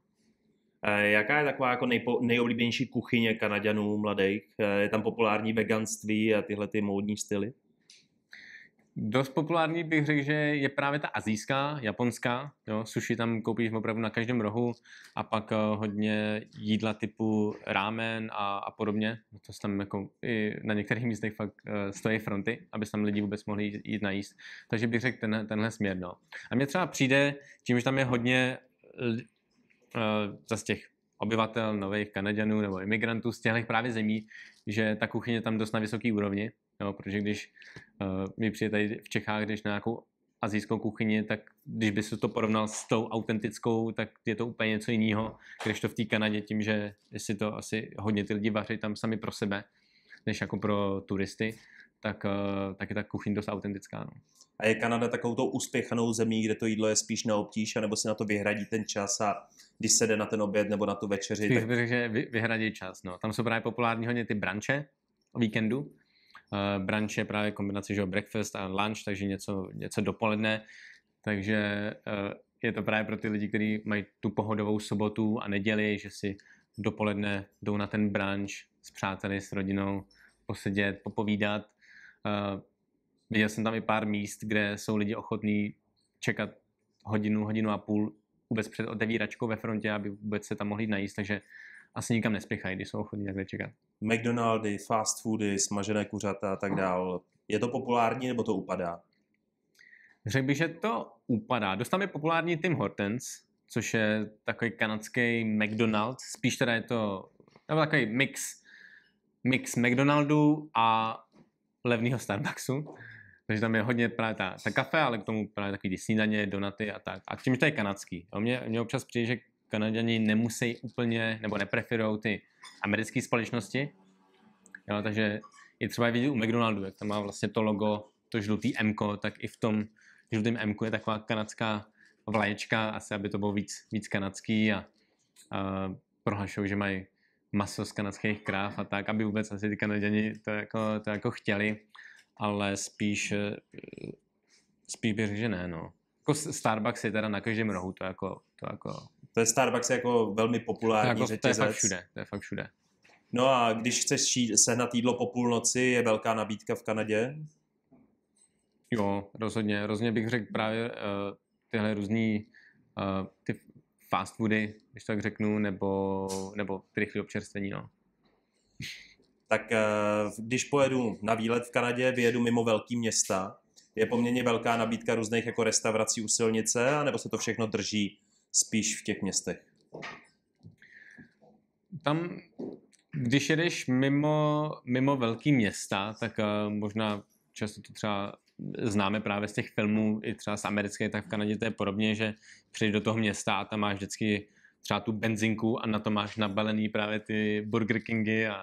Eh, jaká je taková jako nejpo, nejoblíbenější kuchyně Kanaďanů mladých? Eh, je tam populární veganství a tyhle ty módní styly? Dost populární bych řekl, že je právě ta azijská, japonská. Jo, sushi tam koupíš opravdu na každém rohu a pak eh, hodně jídla typu ramen a, a podobně. No, to tam jako i na některých místech fakt stojí fronty, aby tam lidi vůbec mohli jít, jít najíst. Takže bych řekl ten, tenhle směr. No. A mně třeba přijde, tím, že tam je hodně Eh, z těch obyvatel, nových Kanaděnů nebo imigrantů z těchto právě zemí, že ta kuchyně tam dost na vysoký úrovni, jo, protože když uh, mi přijde tady v Čechách, když na nějakou azijskou kuchyni, tak když by se to porovnal s tou autentickou, tak je to úplně něco jiného, když to v té Kanadě tím, že si to asi hodně ty lidi vaří tam sami pro sebe, než jako pro turisty, tak, uh, tak je ta kuchyň dost autentická. No. A je Kanada takovou tou uspěchanou zemí, kde to jídlo je spíš na obtíž, nebo si na to vyhradí ten čas a když se jde na ten oběd nebo na tu večeři. Spíš tak... bych, že vyhradí čas. No. Tam jsou právě populární hodně ty branče víkendu. Uh, eh, branč je právě kombinace že breakfast a lunch, takže něco, něco dopoledne. Takže uh, je to právě pro ty lidi, kteří mají tu pohodovou sobotu a neděli, že si dopoledne jdou na ten branč s přáteli, s rodinou, posedět, popovídat. Uh, Viděl jsem tam i pár míst, kde jsou lidi ochotní čekat hodinu, hodinu a půl vůbec před otevíračkou ve frontě, aby vůbec se tam mohli najíst, takže asi nikam nespěchají, když jsou ochotní takhle čekat. McDonaldy, fast foody, smažené kuřata a tak dál. Je to populární nebo to upadá? Řekl bych, že to upadá. Dostal je populární Tim Hortons, což je takový kanadský McDonald's, spíš teda je to nebo takový mix, mix McDonaldu a levného Starbucksu. Takže tam je hodně právě ta, ta kafe, ale k tomu právě takový ty snídaně, donaty a tak. A tím, že to je kanadský. A mě, mě občas přijde, že Kanaděni nemusí úplně, nebo nepreferují ty americké společnosti. Jo, takže je třeba vidět u McDonaldu, jak tam má vlastně to logo, to žlutý M, tak i v tom žlutém M je taková kanadská vlaječka, asi aby to bylo víc, víc kanadský a, a prohlašou, že mají maso z kanadských kráv a tak, aby vůbec asi ty Kanaděni to jako, to jako chtěli ale spíš, eh, spíš bych řekl, že ne, no. Jako Starbucks je teda na každém rohu, to jako, to jako... To je Starbucks jako velmi populární to jako, řetězec. To je fakt všude, to je fakt všude. No a když chceš šít, sehnat jídlo po půlnoci, je velká nabídka v Kanadě? Jo, rozhodně. Rozhodně bych řekl právě uh, tyhle různý uh, ty fast foody, když tak řeknu, nebo, nebo ty rychlé občerstvení, no tak eh, když pojedu na výlet v Kanadě, vyjedu mimo velký města, je poměrně velká nabídka různých jako restaurací u silnice, anebo se to všechno drží spíš v těch městech? Tam, když jedeš mimo, mimo velký města, tak eh, možná často to třeba známe právě z těch filmů, i třeba z americké, tak v Kanadě to je podobně, že přijdeš do toho města a tam máš vždycky třeba tu benzinku a na to máš nabalený právě ty Burger Kingy a,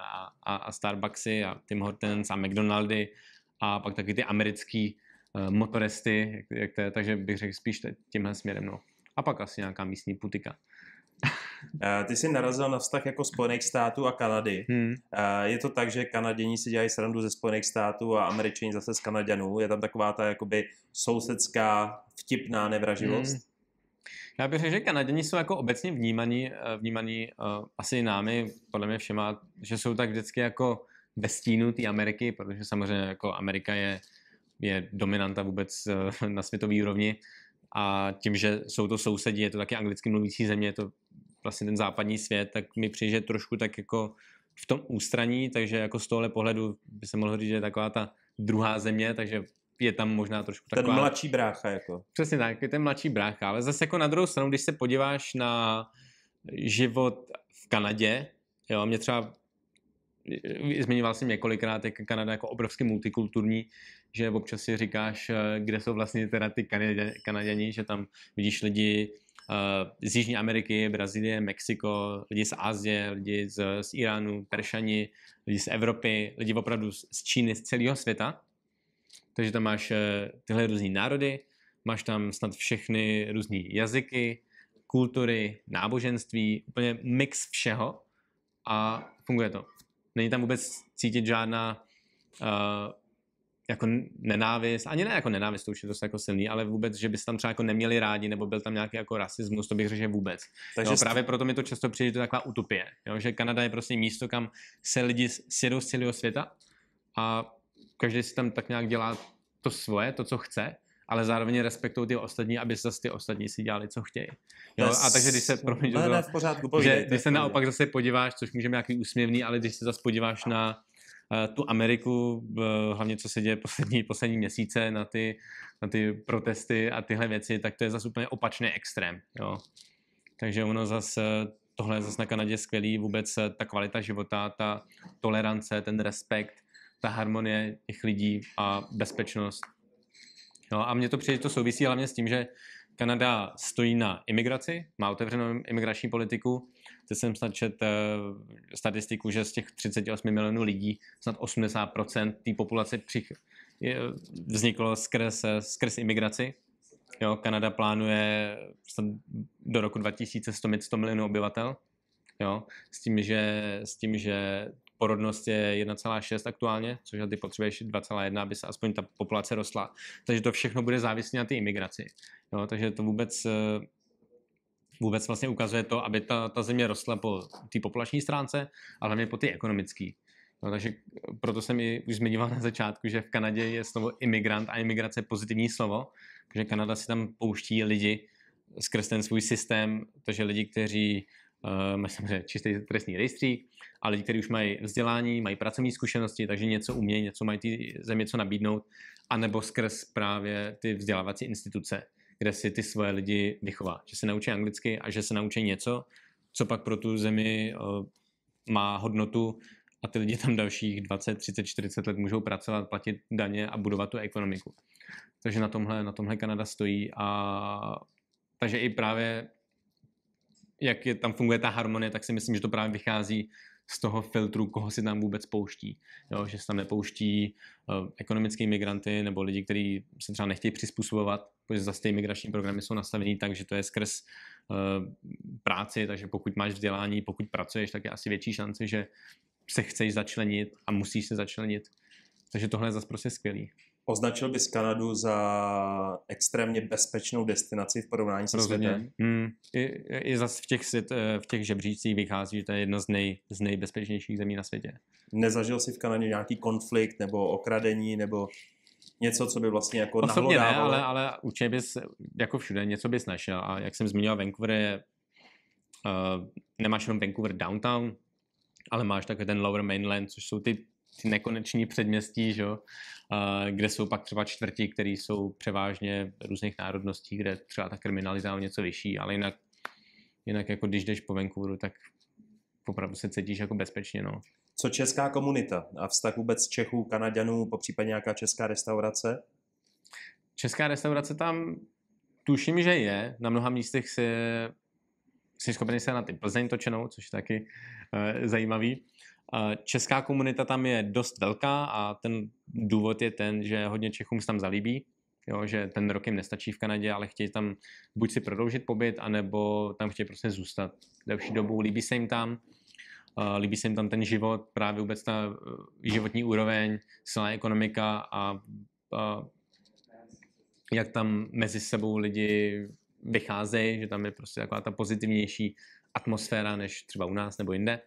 a, a Starbucksy a Tim Hortons a McDonaldy a pak taky ty americký uh, motoresty, jak, jak to je, takže bych řekl spíš tímhle směrem. No. A pak asi nějaká místní putika. Eh, ty jsi narazil na vztah jako Spojených států a Kanady. Hmm. Eh, je to tak, že Kanaděni si dělají srandu ze Spojených států a Američani zase z Kanaděnů. Je tam taková ta jakoby sousedská vtipná nevraživost. Hmm. Já bych řekl, že Kanaděni jsou jako obecně vnímaní, eh, vnímaní uh, asi námi, podle mě všema, že jsou tak vždycky jako ve stínu té Ameriky, protože samozřejmě jako Amerika je, je dominanta vůbec uh, na světové úrovni a tím, že jsou to sousedí, je to taky anglicky mluvící země, je to vlastně ten západní svět, tak mi přijde trošku tak jako v tom ústraní, takže jako z tohle pohledu by se mohlo říct, že je taková ta druhá země, takže je tam možná trošku taková... Ten mladší brácha jako. Přesně tak, je ten mladší brácha, ale zase jako na druhou stranu, když se podíváš na život v Kanadě, jo, mě třeba eh, zmiňoval jsem několikrát, jak Kanada jako obrovsky multikulturní, že občas si říkáš, eh, kde jsou vlastně teda ty Kanaděni, že tam vidíš lidi eh, z Jižní Ameriky, Brazílie, Mexiko, lidi z Asie, lidi z, z Iránu, Peršani, lidi z Evropy, lidi opravdu z Číny, z celého světa. Takže tam máš eh, tyhle různé národy, máš tam snad všechny různé jazyky, kultury, náboženství, úplně mix všeho a funguje to. Není tam vůbec cítit žádná uh, jako nenávist, ani ne jako nenávist, to už je dost jako silný, ale vůbec, že by se tam třeba jako neměli rádi, nebo byl tam nějaký jako rasismus, to bych řekl, že vůbec. Takže jo, právě proto mi to často přijde to taková utopie, jo, že Kanada je prostě místo, kam se lidi sjedou z celého světa a každý si tam tak nějak dělá to svoje, to, co chce, ale zároveň respektují ty ostatní, aby zase ty ostatní si dělali, co chtějí. Jo? A takže když se, promiň, ne, ne, v pořádku, povídej, že, když se naopak zase podíváš, což může být nějaký úsměvný, ale když se zase podíváš na eh, tu Ameriku, eh, hlavně co se děje poslední, poslední měsíce na ty, na ty protesty a tyhle věci, tak to je zase úplně opačný extrém. Jo? Takže ono zase tohle je zase na Kanadě skvělý, vůbec eh, ta kvalita života, ta tolerance, ten respekt, ta harmonie těch lidí a bezpečnost. No a mně to přijde, to souvisí hlavně s tím, že Kanada stojí na imigraci, má otevřenou imigrační politiku. Teď jsem snad čet eh, statistiku, že z těch 38 milionů lidí snad 80% té populace přich, je, vzniklo skrz, eh, skrz imigraci. Jo, Kanada plánuje snad do roku 2100 100 milionů obyvatel. Jo, s tím, že, s tím, že porodnost je 1,6 aktuálně, což ty potřebuješ 2,1, aby se aspoň ta populace rostla. Takže to všechno bude závislé na té imigraci. Jo, takže to vůbec eh, vůbec vlastně ukazuje to, aby ta, ta země rostla po té populační stránce, ale hlavně po té ekonomické. No, takže proto jsem i už zmiňoval na začátku, že v Kanadě je slovo imigrant a imigrace pozitivní slovo, protože Kanada si tam pouští lidi skrz ten svůj systém, takže lidi, kteří uh, samozřejmě čistý trestní rejstřík, a lidi, kteří už mají vzdělání, mají pracovní zkušenosti, takže něco umějí, něco mají ty země co nabídnout, anebo skrz právě ty vzdělávací instituce, kde si ty svoje lidi vychová, že se naučí anglicky a že se naučí něco, co pak pro tu zemi eh, má hodnotu a ty lidi tam dalších 20, 30, 40 let můžou pracovat, platit daně a budovat tu ekonomiku. Takže na tomhle, na tomhle Kanada stojí a takže i právě jak je, tam funguje ta harmonie, tak si myslím, že to právě vychází z toho filtru, koho si tam vůbec pouští. Jo, že se tam nepouští uh, eh, ekonomické migranty nebo lidi, kteří se třeba nechtějí přizpůsobovat, protože zase ty migrační programy jsou nastavený tak, že to je skrz uh, práci, takže pokud máš vzdělání, pokud pracuješ, tak je asi větší šance, že se chceš začlenit a musíš se začlenit. Takže tohle je zase prostě skvělý. Označil bys Kanadu za extrémně bezpečnou destinaci v porovnání se Rozhodně. světem? Hmm. I, I zase v těch, svět, eh, v těch žebřících vychází, že to je jedna z, nej, z nejbezpečnějších zemí na světě. Nezažil jsi v Kanadě nějaký konflikt nebo okradení nebo něco, co by vlastně jako Osobně ne, ale, ale určitě bys jako všude něco bys našel a jak jsem zmínil, Vancouver je uh, nemáš jenom Vancouver downtown, ale máš také ten Lower Mainland, což jsou ty ty nekoneční předměstí, že? kde jsou pak třeba čtvrti, které jsou převážně různých národností, kde třeba ta kriminalita o něco vyšší, ale jinak, jinak jako když jdeš po Vancouveru, tak opravdu se cítíš jako bezpečně. No. Co česká komunita a vztah vůbec Čechů, Kanaďanů, popřípadně nějaká česká restaurace? Česká restaurace tam tuším, že je. Na mnoha místech si, jsi schopný se na ty Plzeň točenou, což je taky e, zajímavý. Česká komunita tam je dost velká a ten důvod je ten, že hodně Čechům se tam zalíbí, jo, že ten rok jim nestačí v Kanadě, ale chtějí tam buď si prodloužit pobyt, anebo tam chtějí prostě zůstat delší dobu, líbí se jim tam, líbí se jim tam ten život, právě vůbec ta uh, životní úroveň, silná ekonomika a jak tam mezi sebou lidi vycházejí, že tam je prostě taková ta pozitivnější atmosféra než třeba u nás nebo jinde. Uh,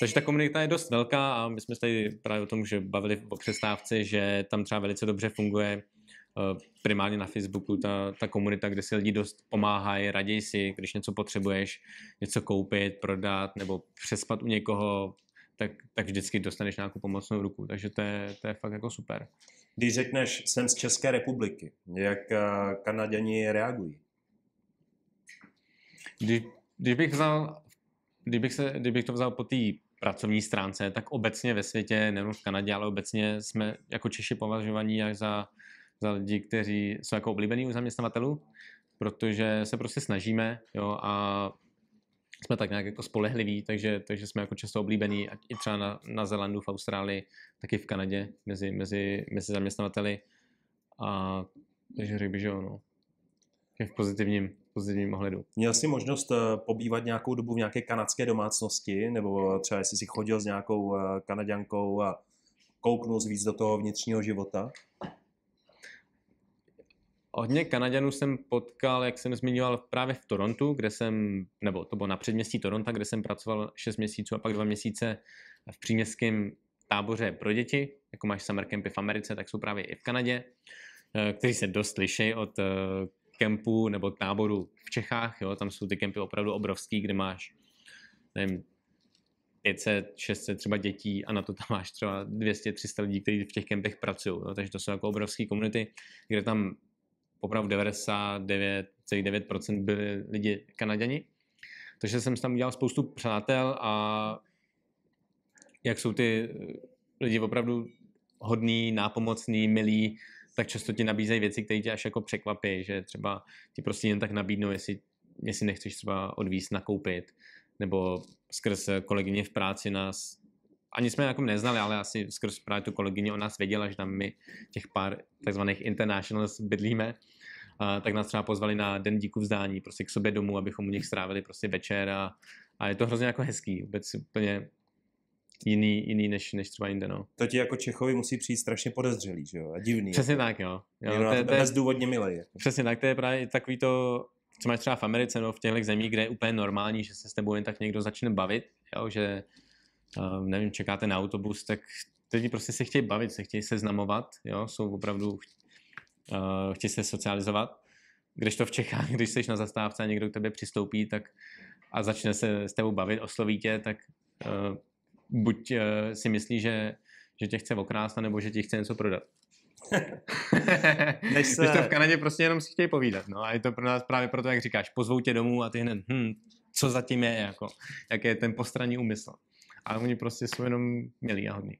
takže ta komunita je dost velká a my jsme se tady právě o tom, že bavili o přestávce, že tam třeba velice dobře funguje eh, primárně na Facebooku ta, ta komunita, kde si lidi dost pomáhají, raději si, když něco potřebuješ, něco koupit, prodat nebo přespat u někoho, tak, tak vždycky dostaneš nějakou pomocnou ruku. Takže to je, to je fakt jako super. Když řekneš, jsem z České republiky, jak eh, Kanaděni reagují? Když, když bych vzal kdybych, se, kdybych to vzal po té pracovní stránce, tak obecně ve světě, nejen v Kanadě, ale obecně jsme jako Češi považovaní jak za, za lidi, kteří jsou jako oblíbení u zaměstnavatelů, protože se prostě snažíme jo, a jsme tak nějak jako spolehliví, takže, takže jsme jako často oblíbení i třeba na, na Zelandu, v Austrálii, taky v Kanadě mezi, mezi, mezi zaměstnavateli. A takže řekl bych, že ono. v pozitivním pozitivním ohledu. Měl jsi možnost eh, pobývat nějakou dobu v nějaké kanadské domácnosti, nebo eh, třeba jestli jsi chodil s nějakou eh, kanaděnkou a kouknul víc do toho vnitřního života? Hodně Kanaďanů jsem potkal, jak jsem zmiňoval, právě v Torontu, kde jsem, nebo to bylo na předměstí Toronta, kde jsem pracoval 6 měsíců a pak 2 měsíce v příměstském táboře pro děti, jako máš summer campy v Americe, tak jsou právě i v Kanadě, kteří se dost liší od kempu nebo táboru v Čechách, jo, tam jsou ty kempy opravdu obrovský, kde máš, nevím, 500, 600 třeba dětí a na to tam máš třeba 200, 300 lidí, kteří v těch kempech pracují. Jo? Takže to jsou jako obrovské komunity, kde tam opravdu 99,9% byli lidi Kanaděni. Takže jsem tam udělal spoustu přátel a jak jsou ty lidi opravdu hodní, nápomocní, milí, tak často ti nabízejí věci, které tě až jako překvapí, že třeba ti prostě jen tak nabídnou, jestli, jestli nechceš třeba odvíst nakoupit, nebo skrz kolegyně v práci nás ani jsme jako neznali, ale asi skrz právě tu kolegyni o nás věděla, že tam my těch pár takzvaných internationals bydlíme, a, tak nás třeba pozvali na den díku vzdání, prostě k sobě domů, abychom u nich strávili prostě večer a, a je to hrozně jako hezký, vůbec úplně jiný, jiný než, než třeba jinde, no. To ti jako Čechovi musí přijít strašně podezřelý, že jo, a divný. Přesně jako. tak, jo. jo to, je, to je, bezdůvodně milej. Jako. Přesně tak, to je právě takový to, co máš třeba v Americe nebo v těchto zemích, kde je úplně normální, že se s tebou jen tak někdo začne bavit, jo, že eh, nevím, čekáte na autobus, tak lidi prostě se chtějí bavit, se chtějí seznamovat, jo, jsou opravdu, eh, chtějí se socializovat. Když to v Čechách, když jsi na zastávce a někdo k tebe přistoupí tak, a začne se s tebou bavit, osloví tě, tak eh, buď eh, si myslí, že, že tě chce okrást, nebo že ti chce něco prodat. Než se... Když to v Kanadě prostě jenom si chtějí povídat. No a je to pro nás právě proto, jak říkáš, pozvou tě domů a ty hned, hm, co zatím je, jako, jak je ten postranní úmysl. A oni prostě jsou jenom milí a hodní.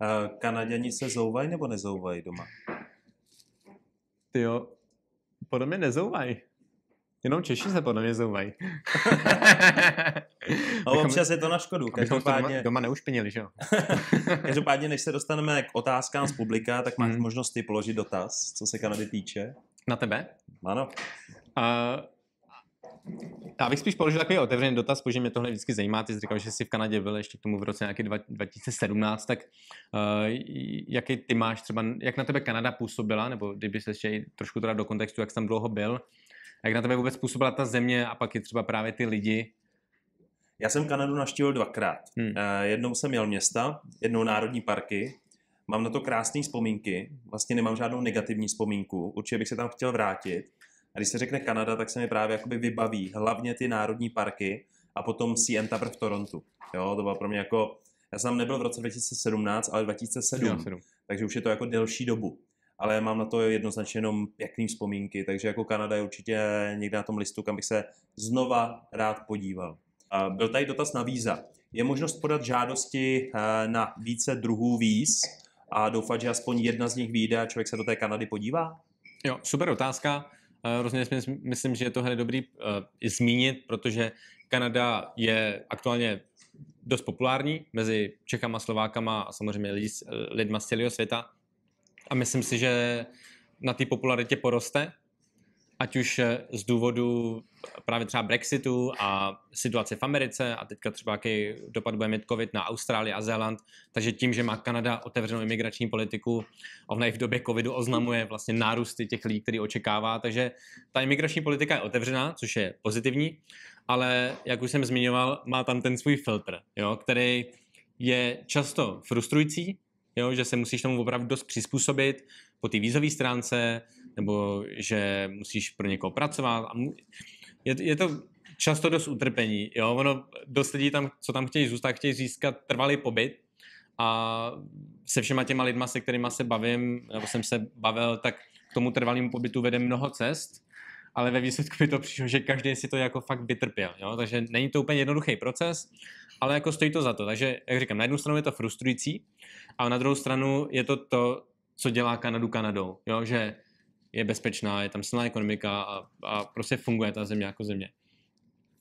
Uh, Kanaděni se zouvají nebo nezouvají doma? Ty jo, podle mě nezouvají. Jenom Češi se podle mě zouvají. a občas je to na škodu. Každopádně... Doma, doma neušpinili, že jo? Každopádně, než se dostaneme k otázkám z publika, tak máš hmm. možnost ty položit dotaz, co se Kanady týče. Na tebe? Ano. Uh, já bych spíš položil takový otevřený dotaz, protože mě tohle vždycky zajímá. Ty jsi říkal, že jsi v Kanadě byl ještě k tomu v roce nějaký 2017, tak uh, jaký ty máš třeba, jak na tebe Kanada působila, nebo kdyby se ještě trošku teda do kontextu, jak jsi tam dlouho byl, jak na tebe vůbec působila ta země a pak je třeba právě ty lidi? Já jsem Kanadu naštívil dvakrát. Hmm. Eh, jednou jsem měl města, jednou národní parky. Mám na to krásné vzpomínky, vlastně nemám žádnou negativní vzpomínku, určitě bych se tam chtěl vrátit. A když se řekne Kanada, tak se mi právě jakoby vybaví hlavně ty národní parky a potom CN Tower v Torontu. Jo, to bylo pro mě jako, já jsem nebyl v roce 2017, ale 2007, 2007. takže už je to jako delší dobu ale mám na to jednoznačně jenom pěkný vzpomínky, takže jako Kanada je určitě někde na tom listu, kam bych se znova rád podíval. Byl tady dotaz na víza. Je možnost podat žádosti eh, na více druhů víz a doufat, že aspoň jedna z nich vyjde a člověk se do té Kanady podívá? Jo, super otázka. Eh, rozhodně myslím, že je tohle dobrý eh, i zmínit, protože Kanada je aktuálně dost populární mezi Čechama, Slovákama a samozřejmě lidi, lidma z celého světa a myslím si, že na té popularitě poroste, ať už eh, z důvodu právě třeba Brexitu a situace v Americe a teďka třeba jaký dopad bude mít COVID na Austrálii a Zéland, takže tím, že má Kanada otevřenou imigrační politiku a ona i v době covidu oznamuje vlastně nárůsty těch lidí, který očekává, takže ta imigrační politika je otevřená, což je pozitivní, ale jak už jsem zmiňoval, má tam ten svůj filtr, jo, který je často frustrující, jo, že se musíš tomu opravdu dost přizpůsobit po té výzové stránce, nebo že musíš pro někoho pracovat. A mu... je, je to často dost utrpení. Jo? Ono dost lidí, tam, co tam chtějí zůstat, chtějí získat trvalý pobyt a se všema těma lidma, se kterými se bavím, nebo jsem se bavil, tak k tomu trvalému pobytu vede mnoho cest, ale ve výsledku by to přišlo, že každý si to jako fakt vytrpěl. Jo? Takže není to úplně jednoduchý proces ale jako stojí to za to. Takže, jak říkám, na jednu stranu je to frustrující, a na druhou stranu je to to, co dělá Kanadu Kanadou, jo? že je bezpečná, je tam silná ekonomika a, a prostě funguje ta země jako země.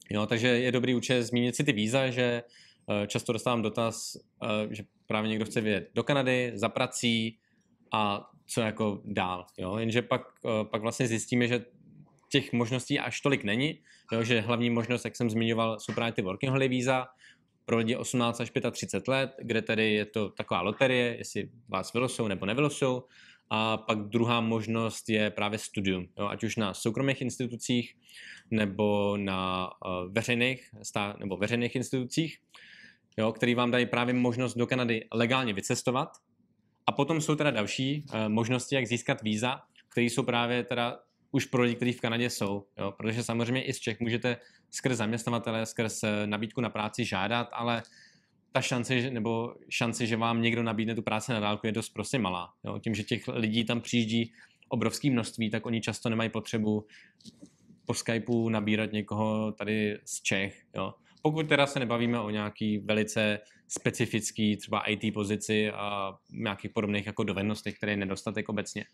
Jo, takže je dobrý účet zmínit si ty víza, že eh, často dostávám dotaz, eh, že právě někdo chce vědět do Kanady, za prací a co jako dál. Jo? Jenže pak, eh, pak vlastně zjistíme, že těch možností až tolik není, jo? že hlavní možnost, jak jsem zmiňoval, jsou právě ty working holiday víza, pro lidi 18 až 35 let, kde tedy je to taková loterie, jestli vás vylosou nebo nevylosou. A pak druhá možnost je právě studium, jo, ať už na soukromých institucích nebo na uh, veřejných, stá, nebo veřejných institucích, jo, který vám dají právě možnost do Kanady legálně vycestovat. A potom jsou teda další uh, možnosti, jak získat víza, které jsou právě teda už pro lidi, kteří v Kanadě jsou. Jo? Protože samozřejmě i z Čech můžete skrz zaměstnavatele, skrz eh, nabídku na práci žádat, ale ta šance, nebo šance, že vám někdo nabídne tu práci na dálku, je dost prostě malá. Jo? Tím, že těch lidí tam přijíždí obrovské množství, tak oni často nemají potřebu po Skypeu nabírat někoho tady z Čech. Jo? Pokud teda se nebavíme o nějaký velice specifický třeba IT pozici a nějakých podobných jako dovednostech, které je nedostatek obecně.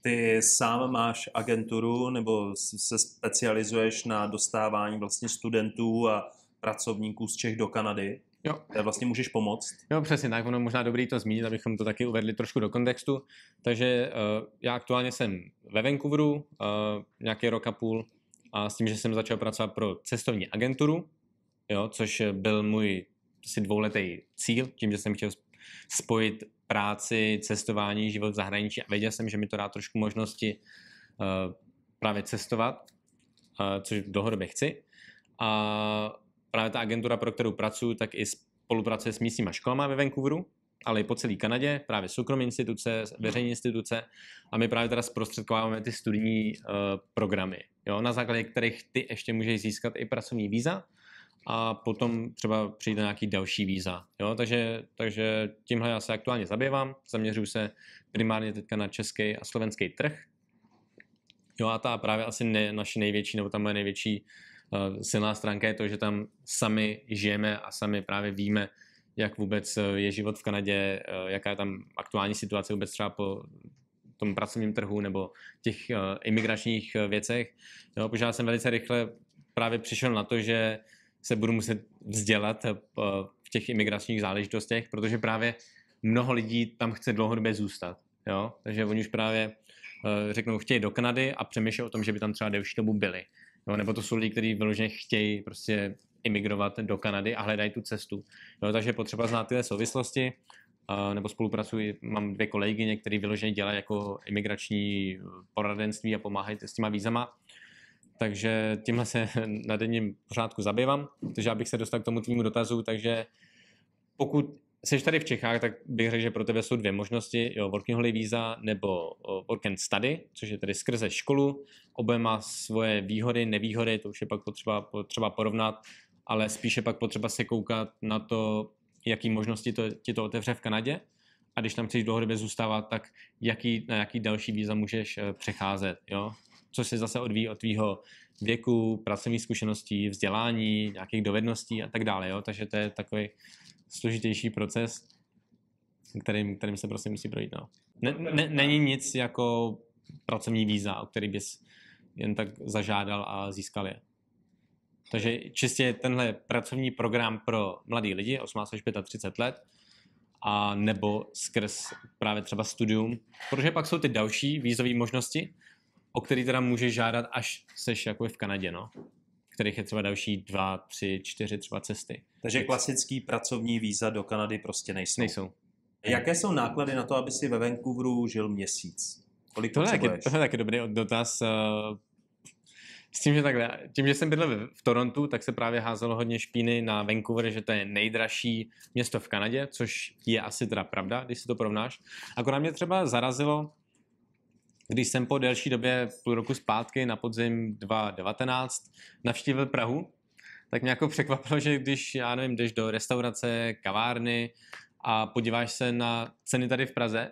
Ty sám máš agenturu nebo se specializuješ na dostávání vlastně studentů a pracovníků z Čech do Kanady. Jo. Vlastně můžeš pomoct. Jo, přesně tak. Ono možná dobrý to zmínit, abychom to taky uvedli trošku do kontextu. Takže uh, já aktuálně jsem ve Vancouveru uh, nějaký rok a půl a s tím, že jsem začal pracovat pro cestovní agenturu, jo, což byl můj asi dvouletý cíl, tím, že jsem chtěl spojit práci, cestování, život v zahraničí a věděl jsem, že mi to dá trošku možnosti eh, právě cestovat, eh, což dlouhodobě chci. A právě ta agentura, pro kterou pracuji, tak i spolupracuje s místníma školama ve Vancouveru, ale i po celé Kanadě, právě soukromé instituce, veřejné instituce a my právě teda zprostředkováváme ty studijní uh, programy, jo, na základě kterých ty ještě můžeš získat i pracovní víza a potom třeba přijde nějaký další víza. Jo? Takže, takže tímhle já se aktuálně zabývám, zaměřuju se primárně teďka na český a slovenský trh. Jo a ta právě asi ne, naše největší, nebo ta moje největší uh, silná stránka je to, že tam sami žijeme a sami právě víme, jak vůbec eh, je život v Kanadě, uh, jaká je tam aktuální situace vůbec třeba po tom pracovním trhu nebo těch uh, imigračních věcech. Jo, protože já jsem velice rychle právě přišel na to, že uh, se budu muset vzdělat eh, v těch imigračních záležitostech, protože právě mnoho lidí tam chce dlouhodobě zůstat. Jo? Takže oni už právě eh, řeknou, chtějí do Kanady a přemýšlí o tom, že by tam třeba delší dobu byli. Jo? Nebo to jsou lidi, kteří vyloženě chtějí prostě imigrovat do Kanady a hledají tu cestu. Jo? Takže potřeba znát tyhle souvislosti, eh, nebo spolupracuji, mám dvě kolegy, které vyloženě dělají jako imigrační poradenství a pomáhají s těma vízama takže tímhle se na denním pořádku zabývám, protože abych se dostal k tomu tvýmu dotazu, takže pokud jsi tady v Čechách, tak bych řekl, že pro tebe jsou dvě možnosti, jo, Working Holiday Visa nebo Work and Study, což je tedy skrze školu, oboje má svoje výhody, nevýhody, to už je pak potřeba, potřeba porovnat, ale spíše pak potřeba se koukat na to, jaký možnosti to, ti to otevře v Kanadě a když tam chceš dlouhodobě zůstávat, tak jaký, na jaký další víza můžeš eh, přecházet, jo? což se zase odvíjí od tvýho věku, pracovních zkušeností, vzdělání, nějakých dovedností a tak dále. Jo? Takže to je takový složitější proces, kterým, kterým se prostě musí projít. No. Ne, ne, není nic jako pracovní víza, o který bys jen tak zažádal a získal je. Takže čistě tenhle pracovní program pro mladý lidi, 18 až 35 let, a nebo skrz právě třeba studium, protože pak jsou ty další vízové možnosti, o který teda můžeš žádat, až seš jako v Kanadě, no kterých je třeba další dva, tři, čtyři třeba cesty. Takže klasický pracovní víza do Kanady prostě nejsou. Nejsou. Jaké jsou náklady na to, aby si ve Vancouveru žil měsíc? Kolik to je taky dobrý dotaz. Eh, s tím, že takhle, tím, že jsem bydlel v Torontu, tak se právě házelo hodně špíny na Vancouver, že to je nejdražší město v Kanadě, což je asi teda pravda, když si to porovnáš. Akorát mě třeba zarazilo, když jsem po delší době, půl roku zpátky, na podzim 2019, navštívil Prahu, tak mě jako překvapilo, že když, já nevím, jdeš do restaurace, kavárny a podíváš se na ceny tady v Praze,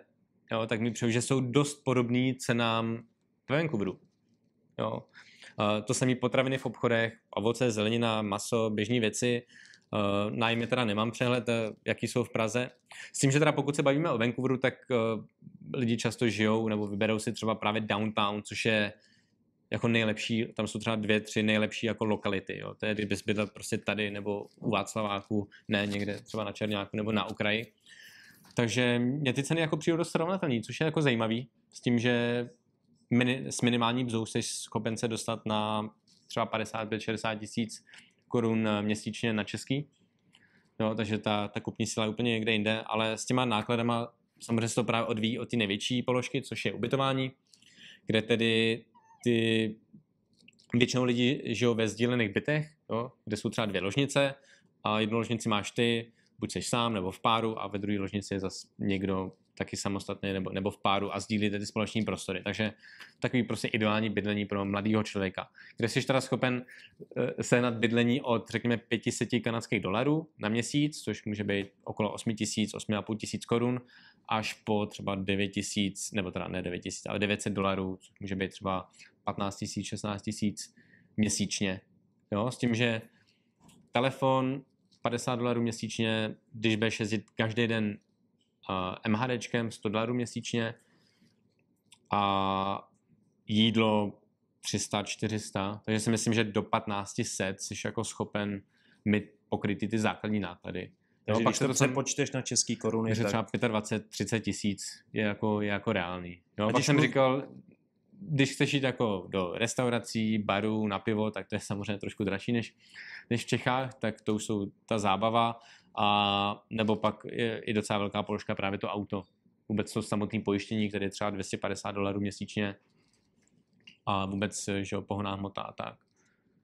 jo, tak mi přijde, že jsou dost podobné cenám v Vancouveru. Jo. Eh, to samé potraviny v obchodech, ovoce, zelenina, maso, běžné věci. Eh, nájmy teda nemám přehled, eh, jaký jsou v Praze. S tím, že teda pokud se bavíme o Vancouveru, tak eh, lidi často žijou nebo vyberou si třeba právě downtown, což je jako nejlepší, tam jsou třeba dvě, tři nejlepší jako lokality, jo. To je, kdybys bydlel prostě tady nebo u Václaváku, ne někde třeba na Černáku nebo na okraji. Takže mě ty ceny jako přijdu dost srovnatelný, což je jako zajímavý, s tím, že mini, s minimální bzou jsi schopen se dostat na třeba 55-60 tisíc korun eh, měsíčně na český. Jo, takže ta, ta kupní síla je úplně někde jinde, ale s těma nákladama samozřejmě se to právě odvíjí od ty největší položky, což je ubytování, kde tedy ty většinou lidi žijou ve sdílených bytech, jo, kde jsou třeba dvě ložnice a jednu ložnici máš ty, buď jsi sám nebo v páru a ve druhé ložnici je zase někdo, taky samostatně nebo, nebo v páru a sdílíte ty společní prostory. Takže takový prostě ideální bydlení pro mladého člověka, kde jsi teda schopen eh, sehnat bydlení od, řekněme, 500 kanadských dolarů na měsíc, což může být okolo 8 tisíc, 8,5 tisíc korun, až po třeba 9 tisíc, nebo teda ne 9 tisíc, ale 900 dolarů, což může být třeba 15 tisíc, 16 tisíc měsíčně. Jo, s tím, že telefon 50 dolarů měsíčně, když budeš jezdit každý den Eh, MHDčkem 100 dolarů měsíčně a jídlo 300, 400, takže si myslím, že do 1500 jsi jako schopen mít pokryt ty základní náklady. Jo, takže když to počteš na český koruny, takže tak... třeba 25, 30 tisíc je jako, je jako reálný. Jo, a pak jsem mluv... říkal, když chceš jít jako do restaurací, barů, na pivo, tak to je samozřejmě trošku dražší než, než v Čechách, tak to už jsou ta zábava, a nebo pak je i docela velká položka právě to auto. Vůbec to samotné pojištění, které je třeba 250 dolarů měsíčně a vůbec že jo, pohoná hmota a tak.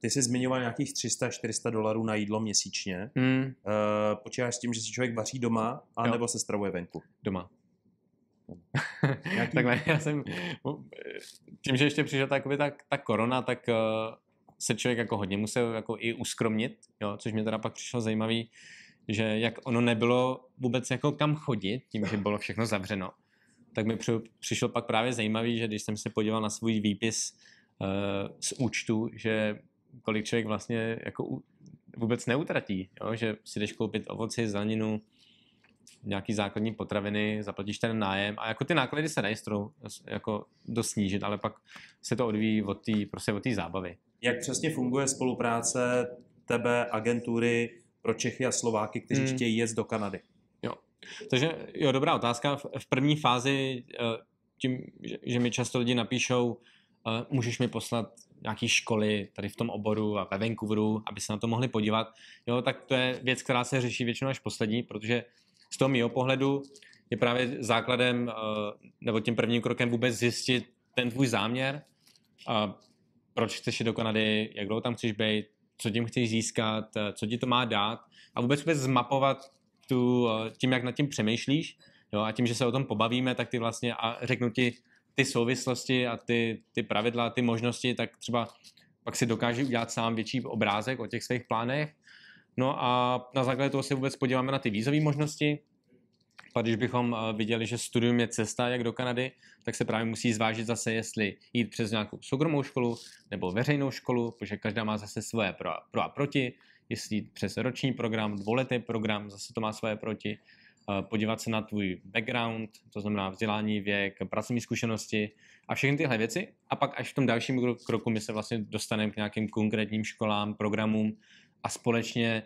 Ty jsi zmiňoval nějakých 300-400 dolarů na jídlo měsíčně. Hmm. E, počítáš s tím, že si člověk vaří doma, a jo. se stravuje venku? Doma. Jaký... Takhle, já jsem, tím, že ještě přišla ta, ta, ta korona, tak eh, se člověk jako hodně musel jako i uskromnit, jo, což mě teda pak přišlo zajímavý, že jak ono nebylo vůbec jako kam chodit, tím, že bylo všechno zavřeno, tak mi přišlo pak právě zajímavý, že když jsem se podíval na svůj výpis eh, z účtu, že kolik člověk vlastně jako vůbec neutratí, jo? že si jdeš koupit ovoci, zeleninu, nějaký základní potraviny, zaplatíš ten nájem a jako ty náklady se dají jako dosnížit, ale pak se to odvíjí od té prostě zábavy. Jak přesně funguje spolupráce tebe, agentury pro Čechy a Slováky, kteří hmm. chtějí jet do Kanady. Jo. Takže jo, dobrá otázka. V, v první fázi eh, tím, že, že mi často lidi napíšou, eh, můžeš mi poslat nějaké školy tady v tom oboru a ve Vancouveru, aby se na to mohli podívat, jo, tak to je věc, která se řeší většinou až poslední, protože z toho mého pohledu je právě základem eh, nebo tím prvním krokem vůbec zjistit ten tvůj záměr, proč chceš jít do Kanady, jak dlouho tam chceš být, co tím chceš získat, eh, co ti to má dát a vůbec vůbec zmapovat tu, eh, tím, jak nad tím přemýšlíš jo, a tím, že se o tom pobavíme, tak ty vlastně a řeknu ti ty souvislosti a ty, ty pravidla, ty možnosti, tak třeba pak si dokáže udělat sám větší obrázek o těch svých plánech. No a na základě toho se vůbec podíváme na ty vízové možnosti, pak když bychom eh, viděli, že studium je cesta jak do Kanady, tak se právě musí zvážit zase, jestli jít přes nějakou soukromou školu nebo veřejnou školu, protože každá má zase svoje pro a, pro a proti, jestli jít přes roční program, dvoletý program, zase to má svoje proti, eh, podívat se na tvůj background, to znamená vzdělání, věk, pracovní zkušenosti a všechny tyhle věci. A pak až v tom dalším kroku my se vlastně dostaneme k nějakým konkrétním školám, programům a společně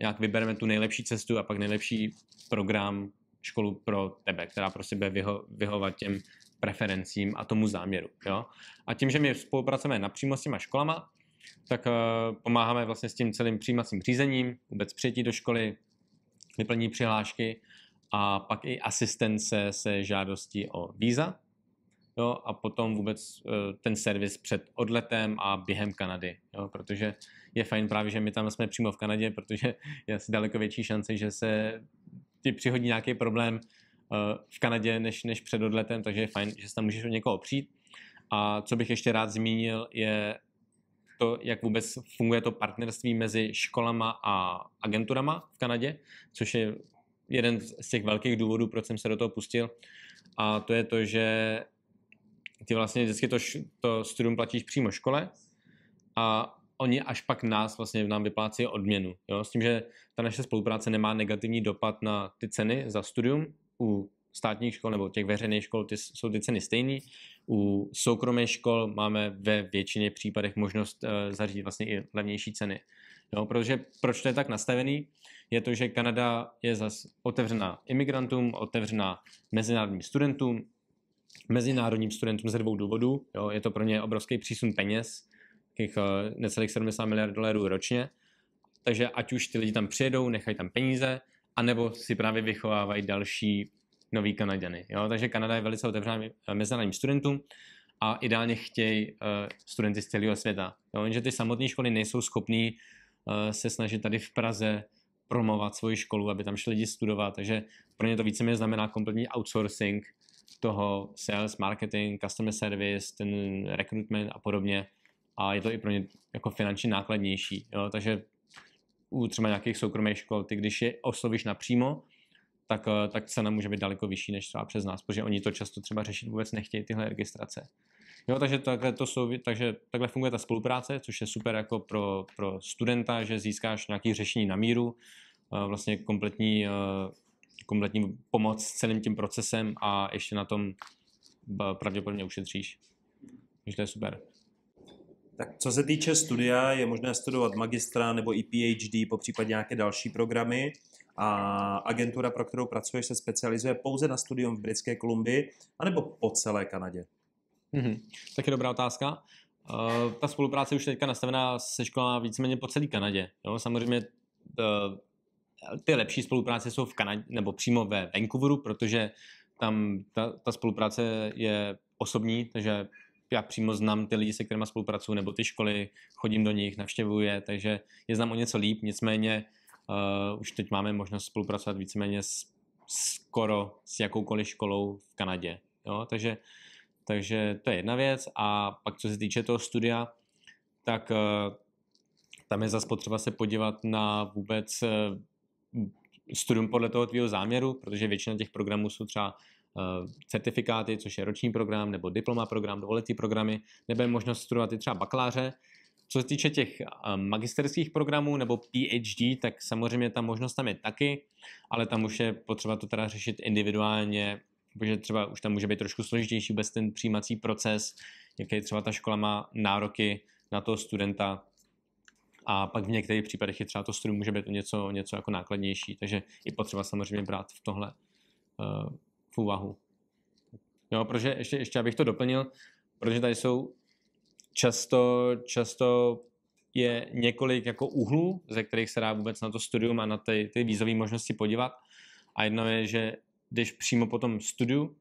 nějak vybereme tu nejlepší cestu a pak nejlepší program školu pro tebe, která prostě bude vyho- vyhovat těm preferencím a tomu záměru. Jo? A tím, že my spolupracujeme napřímo s těma školama, tak uh, pomáháme vlastně s tím celým přijímacím řízením, vůbec přijetí do školy, vyplnění přihlášky a pak i asistence se žádostí o víza. Jo, a potom vůbec uh, ten servis před odletem a během Kanady, jo, protože je fajn právě, že my tam jsme přímo v Kanadě, protože je asi daleko větší šance, že se ti přihodí nějaký problém eh, v Kanadě než, než před odletem, takže je fajn, že se tam můžeš od někoho opřít. A co bych ještě rád zmínil, je to, jak vůbec funguje to partnerství mezi školama a agenturama v Kanadě, což je jeden z těch velkých důvodů, proč jsem se do toho pustil. A to je to, že ty vlastně vždycky to, to studium platíš přímo škole a oni až pak nás vlastně nám vyplácí odměnu. Jo? S tím, že ta naše spolupráce nemá negativní dopad na ty ceny za studium u státních škol nebo těch veřejných škol ty, jsou ty ceny stejné. U soukromých škol máme ve většině případech možnost uh, zařídit vlastně i levnější ceny. Jo, protože proč to je tak nastavený? Je to, že Kanada je zas otevřená imigrantům, otevřená mezinárodním studentům, mezinárodním studentům ze dvou důvodů. Jo, je to pro ně obrovský přísun peněz, nějakých eh, necelých 70 miliard dolarů ročně. Takže ať už ty lidi tam přijedou, nechají tam peníze, anebo si právě vychovávají další nový Kanaděny. Jo? Takže Kanada je velice otevřená eh, mezinárodním studentům a ideálně chtějí eh, studenty z celého světa. Jo? Jenže ty samotné školy nejsou schopné se snažit tady v Praze promovat svoji školu, aby tam šli lidi studovat, takže pro ně to víceméně znamená kompletní outsourcing toho sales, marketing, customer service, ten recruitment a podobně a je to i pro ně jako finančně nákladnější. Jo? Takže u třeba nějakých soukromých škol, ty když je oslovíš napřímo, tak, eh, tak cena může být daleko vyšší než třeba přes nás, protože oni to často třeba řešit vůbec nechtějí tyhle registrace. Jo, takže takhle, to jsou, takže takhle funguje ta spolupráce, což je super jako pro, pro studenta, že získáš nějaké řešení na míru, eh, vlastně kompletní, eh, kompletní pomoc s celým tím procesem a ještě na tom pravděpodobně ušetříš. Takže to je super. Tak co se týče studia, je možné studovat magistra nebo i PhD, po případě nějaké další programy. A agentura, pro kterou pracuješ, se specializuje pouze na studium v Britské Kolumbii, anebo po celé Kanadě? Mm-hmm. Tak je dobrá otázka. Eh, ta spolupráce už teďka nastavená se školama víceméně po celé Kanadě. Jo? Samozřejmě eh, ty lepší spolupráce jsou v Kanadě, nebo přímo ve Vancouveru, protože tam ta, ta spolupráce je osobní, takže já přímo znám ty lidi, se kterými spolupracuju, nebo ty školy, chodím do nich, navštěvuje, takže je znám o něco líp, nicméně uh, už teď máme možnost spolupracovat víceméně s, skoro s jakoukoliv školou v Kanadě. Jo? Takže, takže to je jedna věc. A pak co se týče toho studia, tak uh, tam je zase potřeba se podívat na vůbec uh, studium podle toho tvýho záměru, protože většina těch programů jsou třeba Eh, certifikáty, což je roční program nebo diploma program, dvouletý programy, nebo je možnost studovat i třeba bakaláře. Co se týče těch eh, magisterských programů nebo PhD, tak samozřejmě ta možnost tam je taky, ale tam už je potřeba to teda řešit individuálně, protože třeba už tam může být trošku složitější bez ten přijímací proces, jaký třeba ta škola má nároky na toho studenta, a pak v některých případech je třeba to studium může být něco, něco jako nákladnější, takže i potřeba samozřejmě brát v tohle eh, v úvahu. Jo, protože ještě, ještě abych to doplnil, protože tady jsou často, často je několik jako úhlů, ze kterých se dá vůbec na to studium a na ty, ty výzové možnosti podívat. A jedno je, že jdeš přímo po tom studiu,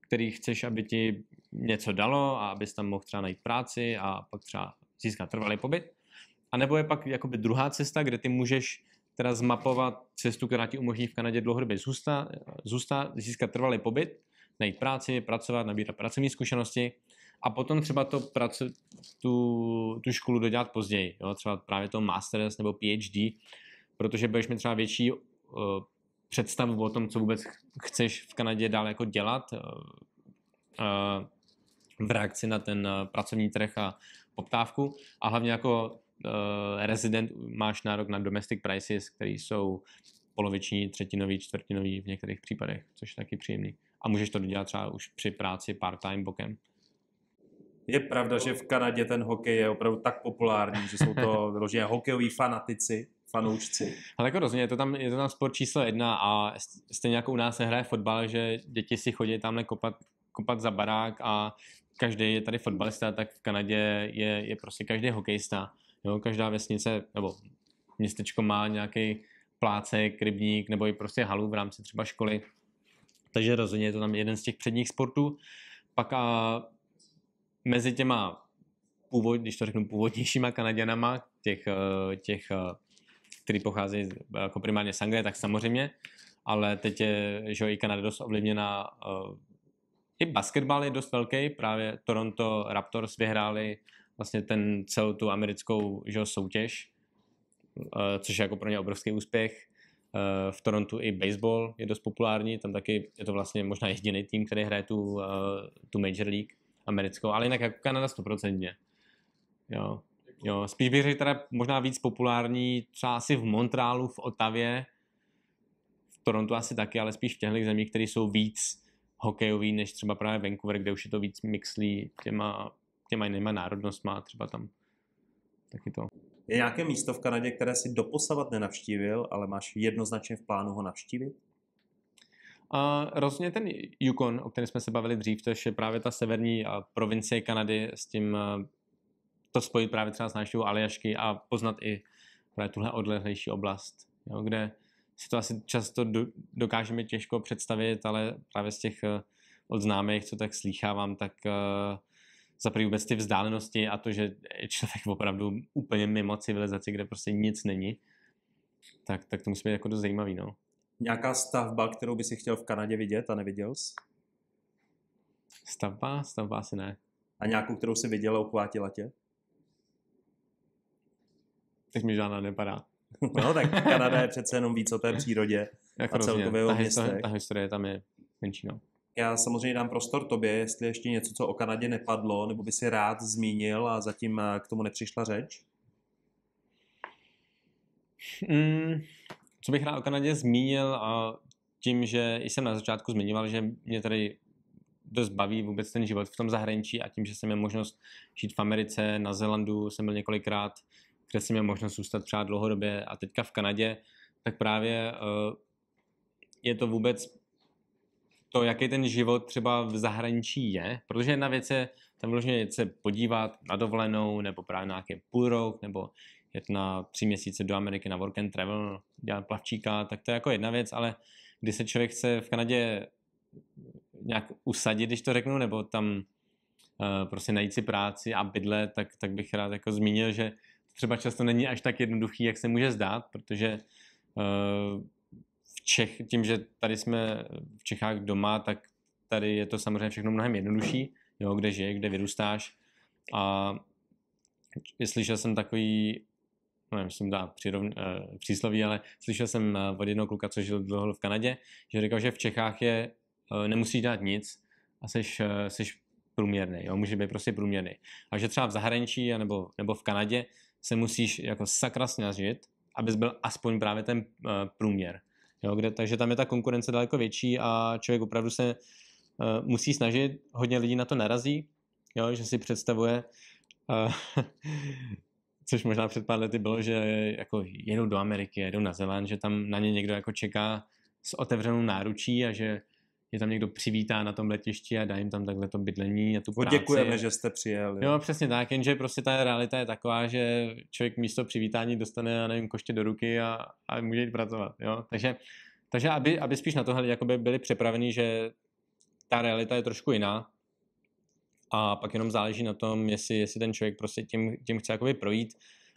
který chceš, aby ti něco dalo a abys tam mohl třeba najít práci a pak třeba získat trvalý pobyt. A nebo je pak jakoby druhá cesta, kde ty můžeš teda zmapovat cestu, která ti umožní v Kanadě dlouhodobě zůstat, zůstat získat trvalý pobyt, najít práci, pracovat, nabírat pracovní zkušenosti a potom třeba to pracu, tu, tu školu dodělat později, jo? třeba právě to master's nebo PhD, protože budeš mít třeba větší uh, představu o tom, co vůbec chceš v Kanadě dál jako dělat uh, uh, v reakci na ten pracovní trh a poptávku a hlavně jako Eh, resident máš nárok na domestic prices, které jsou poloviční, třetinový, čtvrtinový v některých případech, což je taky příjemný. A můžeš to dodělat třeba už při práci part-time bokem. Je pravda, že v Kanadě ten hokej je opravdu tak populární, že jsou to vyloženě hokejoví fanatici, fanoušci. Ale jako rozumím, je to tam, je to tam sport číslo jedna a stejně jako u nás se hraje fotbal, že děti si chodí tamhle kopat, kopat za barák a každý je tady fotbalista, tak v Kanadě je, je prostě každý hokejista Jo, každá vesnice nebo městečko má nějaký plácek, rybník nebo i prostě halu v rámci třeba školy. Takže rozhodně je to tam jeden z těch předních sportů. Pak a mezi těma, původ, když to řeknu, původnějšíma Kanaděnama, těch, e, těch e, který pocházejí jako primárně z Anglie, tak samozřejmě, ale teď je, že i Kanada dost ovlivněna e, i basketbal je dost velký, právě Toronto Raptors vyhráli vlastně ten celou tu americkou že, soutěž, eh, což je jako pro ně obrovský úspěch. Eh, v Torontu i baseball je dost populární, tam taky je to vlastně možná jediný tým, který hraje tu, eh, tu Major League americkou, ale jinak jako Kanada stoprocentně. Jo. jo. Spíš bych řekl teda možná víc populární třeba asi v Montrealu, v Otavě, v Torontu asi taky, ale spíš v těchto zemích, které jsou víc hokejový, než třeba právě Vancouver, kde už je to víc mixlí těma těma jinýma národnostma třeba tam. Taky to. Je nějaké místo v Kanadě, které si doposavat nenavštívil, ale máš jednoznačně v plánu ho navštívit? A rozhodně ten Yukon, o kterém jsme se bavili dřív, to je právě ta severní provincie Kanady s tím to spojit právě třeba s návštěvou Aljašky a poznat i právě tuhle odlehlejší oblast, jo, kde si to asi často dokážeme těžko představit, ale právě z těch od známých, co tak slýchávám, tak za prvý vůbec ty vzdálenosti a to, že je člověk opravdu úplně mimo civilizaci, kde prostě nic není, tak, tak to musí být jako dost zajímavý, no. Nějaká stavba, kterou by si chtěl v Kanadě vidět a neviděl jsi? Stavba? Stavba asi ne. A nějakou, kterou jsi viděl a uchvátila tě? Teď mi žádná nepadá. No tak Kanada je přece jenom víc o té přírodě jako a celkově o ta, ta historie tam je menší, no. Já samozřejmě dám prostor tobě, jestli ještě něco, co o Kanadě nepadlo, nebo by si rád zmínil a zatím eh, k tomu nepřišla řeč. Mm, co bych rád o Kanadě zmínil a tím, že jsem na začátku zmiňoval, že mě tady dost baví vůbec ten život v tom zahraničí a tím, že jsem měl možnost žít v Americe, na Zelandu, jsem byl několikrát, kde jsem měl možnost zůstat třeba dlouhodobě a teďka v Kanadě, tak právě eh, je to vůbec to, jaký ten život třeba v zahraničí je, protože jedna věc je tam vložně se podívat na dovolenou, nebo právě na nějaký půl rok, nebo jet na tři měsíce do Ameriky na work and travel, dělat plavčíka, tak to je jako jedna věc, ale když se člověk chce v Kanadě nějak usadit, když to řeknu, nebo tam uh, prostě najít si práci a bydlet, tak, tak bych rád jako zmínil, že třeba často není až tak jednoduchý, jak se může zdát, protože uh, Čech, tím, že tady jsme v Čechách doma, tak tady je to samozřejmě všechno mnohem jednodušší, jo, kde žije, kde vyrůstáš. A slyšel jsem takový, no, nevím, jsem dá přirovn, uh, přísloví, ale slyšel jsem eh, od jednoho kluka, co žil dlouho v Kanadě, že říkal, že v Čechách je, uh, nemusíš dát nic a seš, uh, seš průměrný, jo, může být prostě průměrný. A že třeba v zahraničí nebo, nebo v Kanadě se musíš jako sakra snažit, abys byl aspoň právě ten průměr. Jo, kde, takže tam je ta konkurence daleko větší a člověk opravdu se uh, musí snažit, hodně lidí na to narazí, jo, že si představuje, uh, což možná před pár lety bylo, že jako jedou do Ameriky, jedou na Zeland, že tam na ně někdo jako čeká s otevřenou náručí a že je tam někdo přivítá na tom letišti a dá jim tam takhle to bydlení a tu práci. Děkujeme, že jste přijeli. Jo. přesně tak, jenže prostě ta realita je taková, že člověk místo přivítání dostane, já nevím, koště do ruky a, a může jít pracovat, jo. Takže, takže aby, aby spíš na tohle jakoby byli připraveni, že ta realita je trošku jiná a pak jenom záleží na tom, jestli, jestli ten člověk prostě tím, tím chce jakoby projít,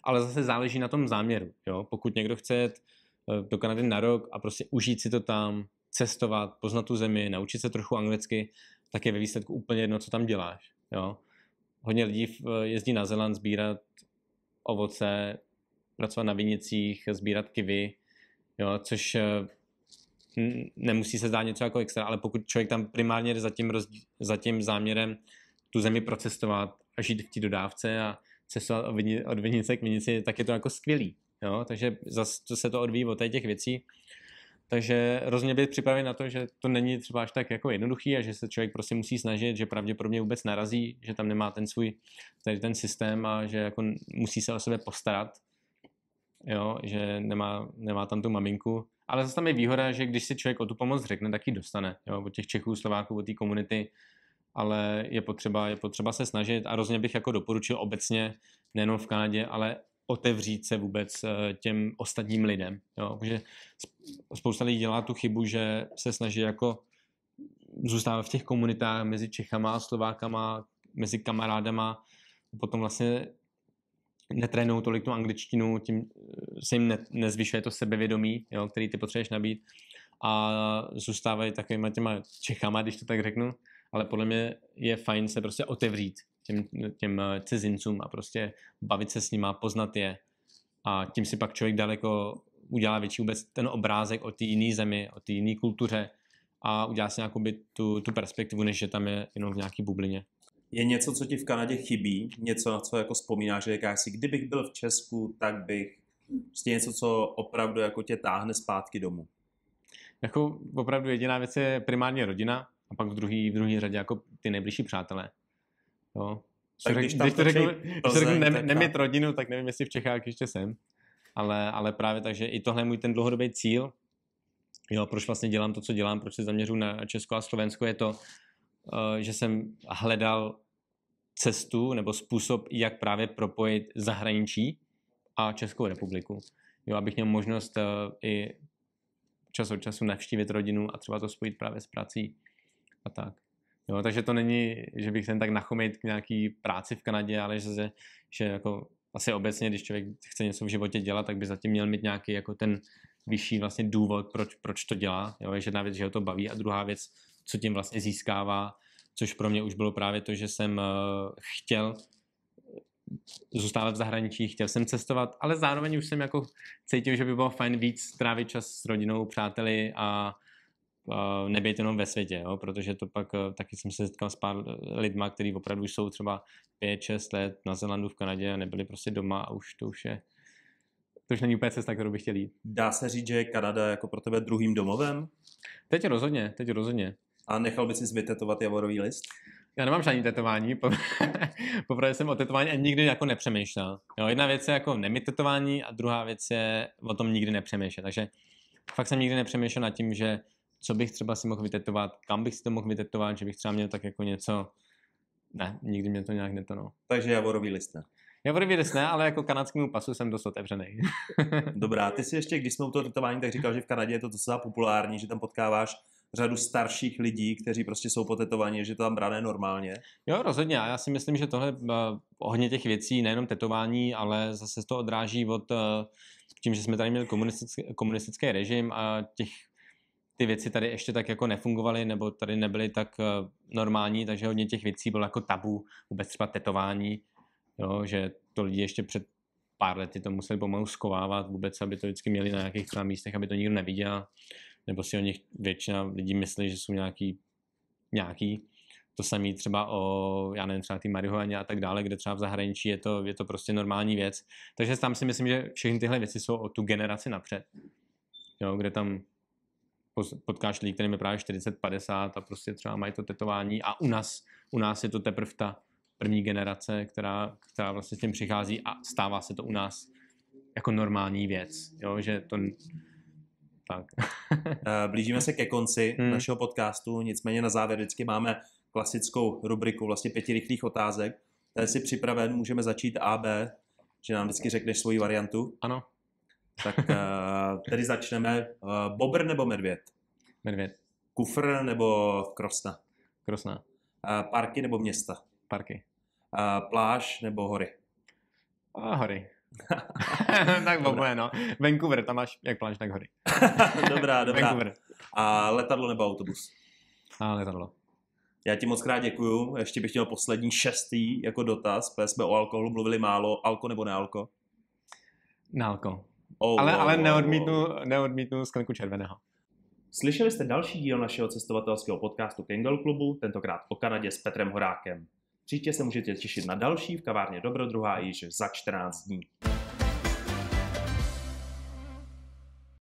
ale zase záleží na tom záměru, jo. Pokud někdo chce eh, do Kanady na rok a prostě užít si to tam, cestovat, poznat tu zemi, naučit se trochu anglicky, tak je ve výsledku úplně jedno, co tam děláš. Jo? Hodně lidí eh, jezdí na Zeland sbírat ovoce, pracovat na vinicích, sbírat kivy, jo? což eh, nemusí se zdát něco jako extra, ale pokud člověk tam primárně jde za tím, rozdí, za tím záměrem tu zemi procestovat a žít v té dodávce a cestovat od vinice k vinici, tak je to jako skvělý. Jo? Takže zase se to odvíjí od těch věcí takže rozhodně být připraven na to, že to není třeba až tak jako jednoduchý a že se člověk prostě musí snažit, že pravděpodobně vůbec narazí, že tam nemá ten svůj tady ten systém a že jako musí se o sebe postarat, jo, že nemá, nemá tam tu maminku. Ale zase tam je výhoda, že když si člověk o tu pomoc řekne, tak ji dostane jo, od těch Čechů, Slováků, od té komunity, ale je potřeba, je potřeba se snažit a rozhodně bych jako doporučil obecně, nejenom v Kanadě, ale otevřít se vůbec eh, těm ostatním lidem. Jo? Že spousta lidí dělá tu chybu, že se snaží jako zůstávat v těch komunitách mezi Čechama a Slovákama, mezi kamarádama, potom vlastně netrénou tolik tu angličtinu, tím eh, se jim ne, nezvyšuje to sebevědomí, jo, který ty potřebuješ nabít a zůstávají takovýma těma Čechama, když to tak řeknu, ale podle mě je fajn se prostě otevřít těm, těm eh, cizincům a prostě bavit se s nima, poznat je. A tím si pak člověk daleko udělá větší vůbec ten obrázek o té jiné zemi, o té jiné kultuře a udělá si nějakou tu, tu perspektivu, než že tam je jenom v nějaké bublině. Je něco, co ti v Kanadě chybí? Něco, na co jako vzpomínáš, že říkáš si, kdybych byl v Česku, tak bych... Prostě něco, co opravdu jako tě táhne zpátky domů. Jako opravdu jediná věc je primárně rodina a pak v druhý, v druhý řadě jako ty nejbližší přátelé. No. Tak když, když to řekl, když řekl nem, nemět rodinu, tak nevím, jestli v Čechách ještě jsem. Ale, ale právě takže i tohle je můj ten dlouhodobý cíl. Jo, proč vlastně dělám to, co dělám, proč se zaměřu na Česko a Slovensko, je to, eh, že jsem hledal cestu nebo způsob, jak právě propojit zahraničí a Českou republiku. Jo, abych měl možnost eh, i čas od času navštívit rodinu a třeba to spojit právě s prací a tak. Jo, takže to není, že bych ten tak nachomit k nějaký práci v Kanadě, ale že, že jako asi obecně, když člověk chce něco v životě dělat, tak by zatím měl mít nějaký jako ten vyšší vlastně důvod, proč, proč to dělá. Jo, že jedna věc, že ho to baví a druhá věc, co tím vlastně získává, což pro mě už bylo právě to, že jsem eh, chtěl eh, zůstávat v zahraničí, chtěl jsem cestovat, ale zároveň už jsem jako cítil, že by bylo fajn víc trávit čas s rodinou, přáteli a nebejt jenom ve světě, jo? protože to pak eh, taky jsem se setkal s pár eh, lidma, kteří opravdu jsou třeba 5-6 let na Zelandu v Kanadě a nebyli prostě doma a už to už je to už není úplně cesta, kterou bych chtěl jít. Dá se říct, že je Kanada jako pro tebe druhým domovem? Teď rozhodně, teď rozhodně. A nechal by si vytetovat javorový list? Já nemám žádný tetování, poprvé jsem o tetování a nikdy jako nepřemýšlel. Jo, jedna věc je jako nemít tetování a druhá věc je o tom nikdy nepřemýšlet. Takže fakt jsem nikdy nepřemýšlel nad tím, že co bych třeba si mohl vytetovat, kam bych si to mohl vytetovat, že bych třeba měl tak jako něco, ne, nikdy mě to nějak netonou. Takže javorový list ne. Javorový list ne, ale jako kanadskému pasu jsem dost otevřený. Dobrá, ty si ještě, když jsme u toho tetování, tak říkal, že v Kanadě je to docela populární, že tam potkáváš řadu starších lidí, kteří prostě jsou potetovaní, že to tam brané normálně. Jo, rozhodně. A já si myslím, že tohle hodně eh, těch věcí, nejenom tetování, ale zase to odráží od eh, tím, že jsme tady měli komunistický, komunistický režim a těch ty věci tady ještě tak jako nefungovaly nebo tady nebyly tak eh, normální, takže hodně těch věcí bylo jako tabu, vůbec třeba tetování, jo, že to lidi ještě před pár lety to museli pomalu skovávat vůbec, aby to vždycky měli na nějakých třeba místech, aby to nikdo neviděl, nebo si o nich většina lidí myslí, že jsou nějaký, nějaký. To samé třeba o, já nevím, třeba ty marihuaně a tak dále, kde třeba v zahraničí je to, je to prostě normální věc. Takže tam si myslím, že všechny tyhle věci jsou o tu generaci napřed. Jo, kde tam potkáš lidi, kterým je právě 40, 50 a prostě třeba mají to tetování a u nás, u nás je to teprve ta první generace, která, která vlastně s tím přichází a stává se to u nás jako normální věc, jo, že to tak. Eh, blížíme se ke konci hmm. našeho podcastu, nicméně na závěr vždycky máme klasickou rubriku vlastně pěti rychlých otázek. Tady si připraven, můžeme začít A B, že nám vždycky řekneš svoji variantu. Ano. Tak eh, tedy začneme. Eh, bobr nebo medvěd? Medvěd. Kufr nebo krosna? Krosna. Eh, parky nebo města? Parky. Pláž nebo hory? A hory. tak oboje, no. Vancouver, tam máš jak pláž, tak hory. dobrá, dobrá. Vancouver. A letadlo nebo autobus? A letadlo. Já ti moc krát děkuju. Ještě bych měl poslední šestý jako dotaz, protože jsme o alkoholu mluvili málo. Alko nebo nealko? Nealko. Oh, ale ale neodmítnu, neodmítnu sklenku červeného. Slyšeli jste další díl našeho cestovatelského podcastu Kengel klubu, tentokrát o Kanadě s Petrem Horákem. Příště se můžete těšit na další v kavárně Dobrodruhá již za 14 dní.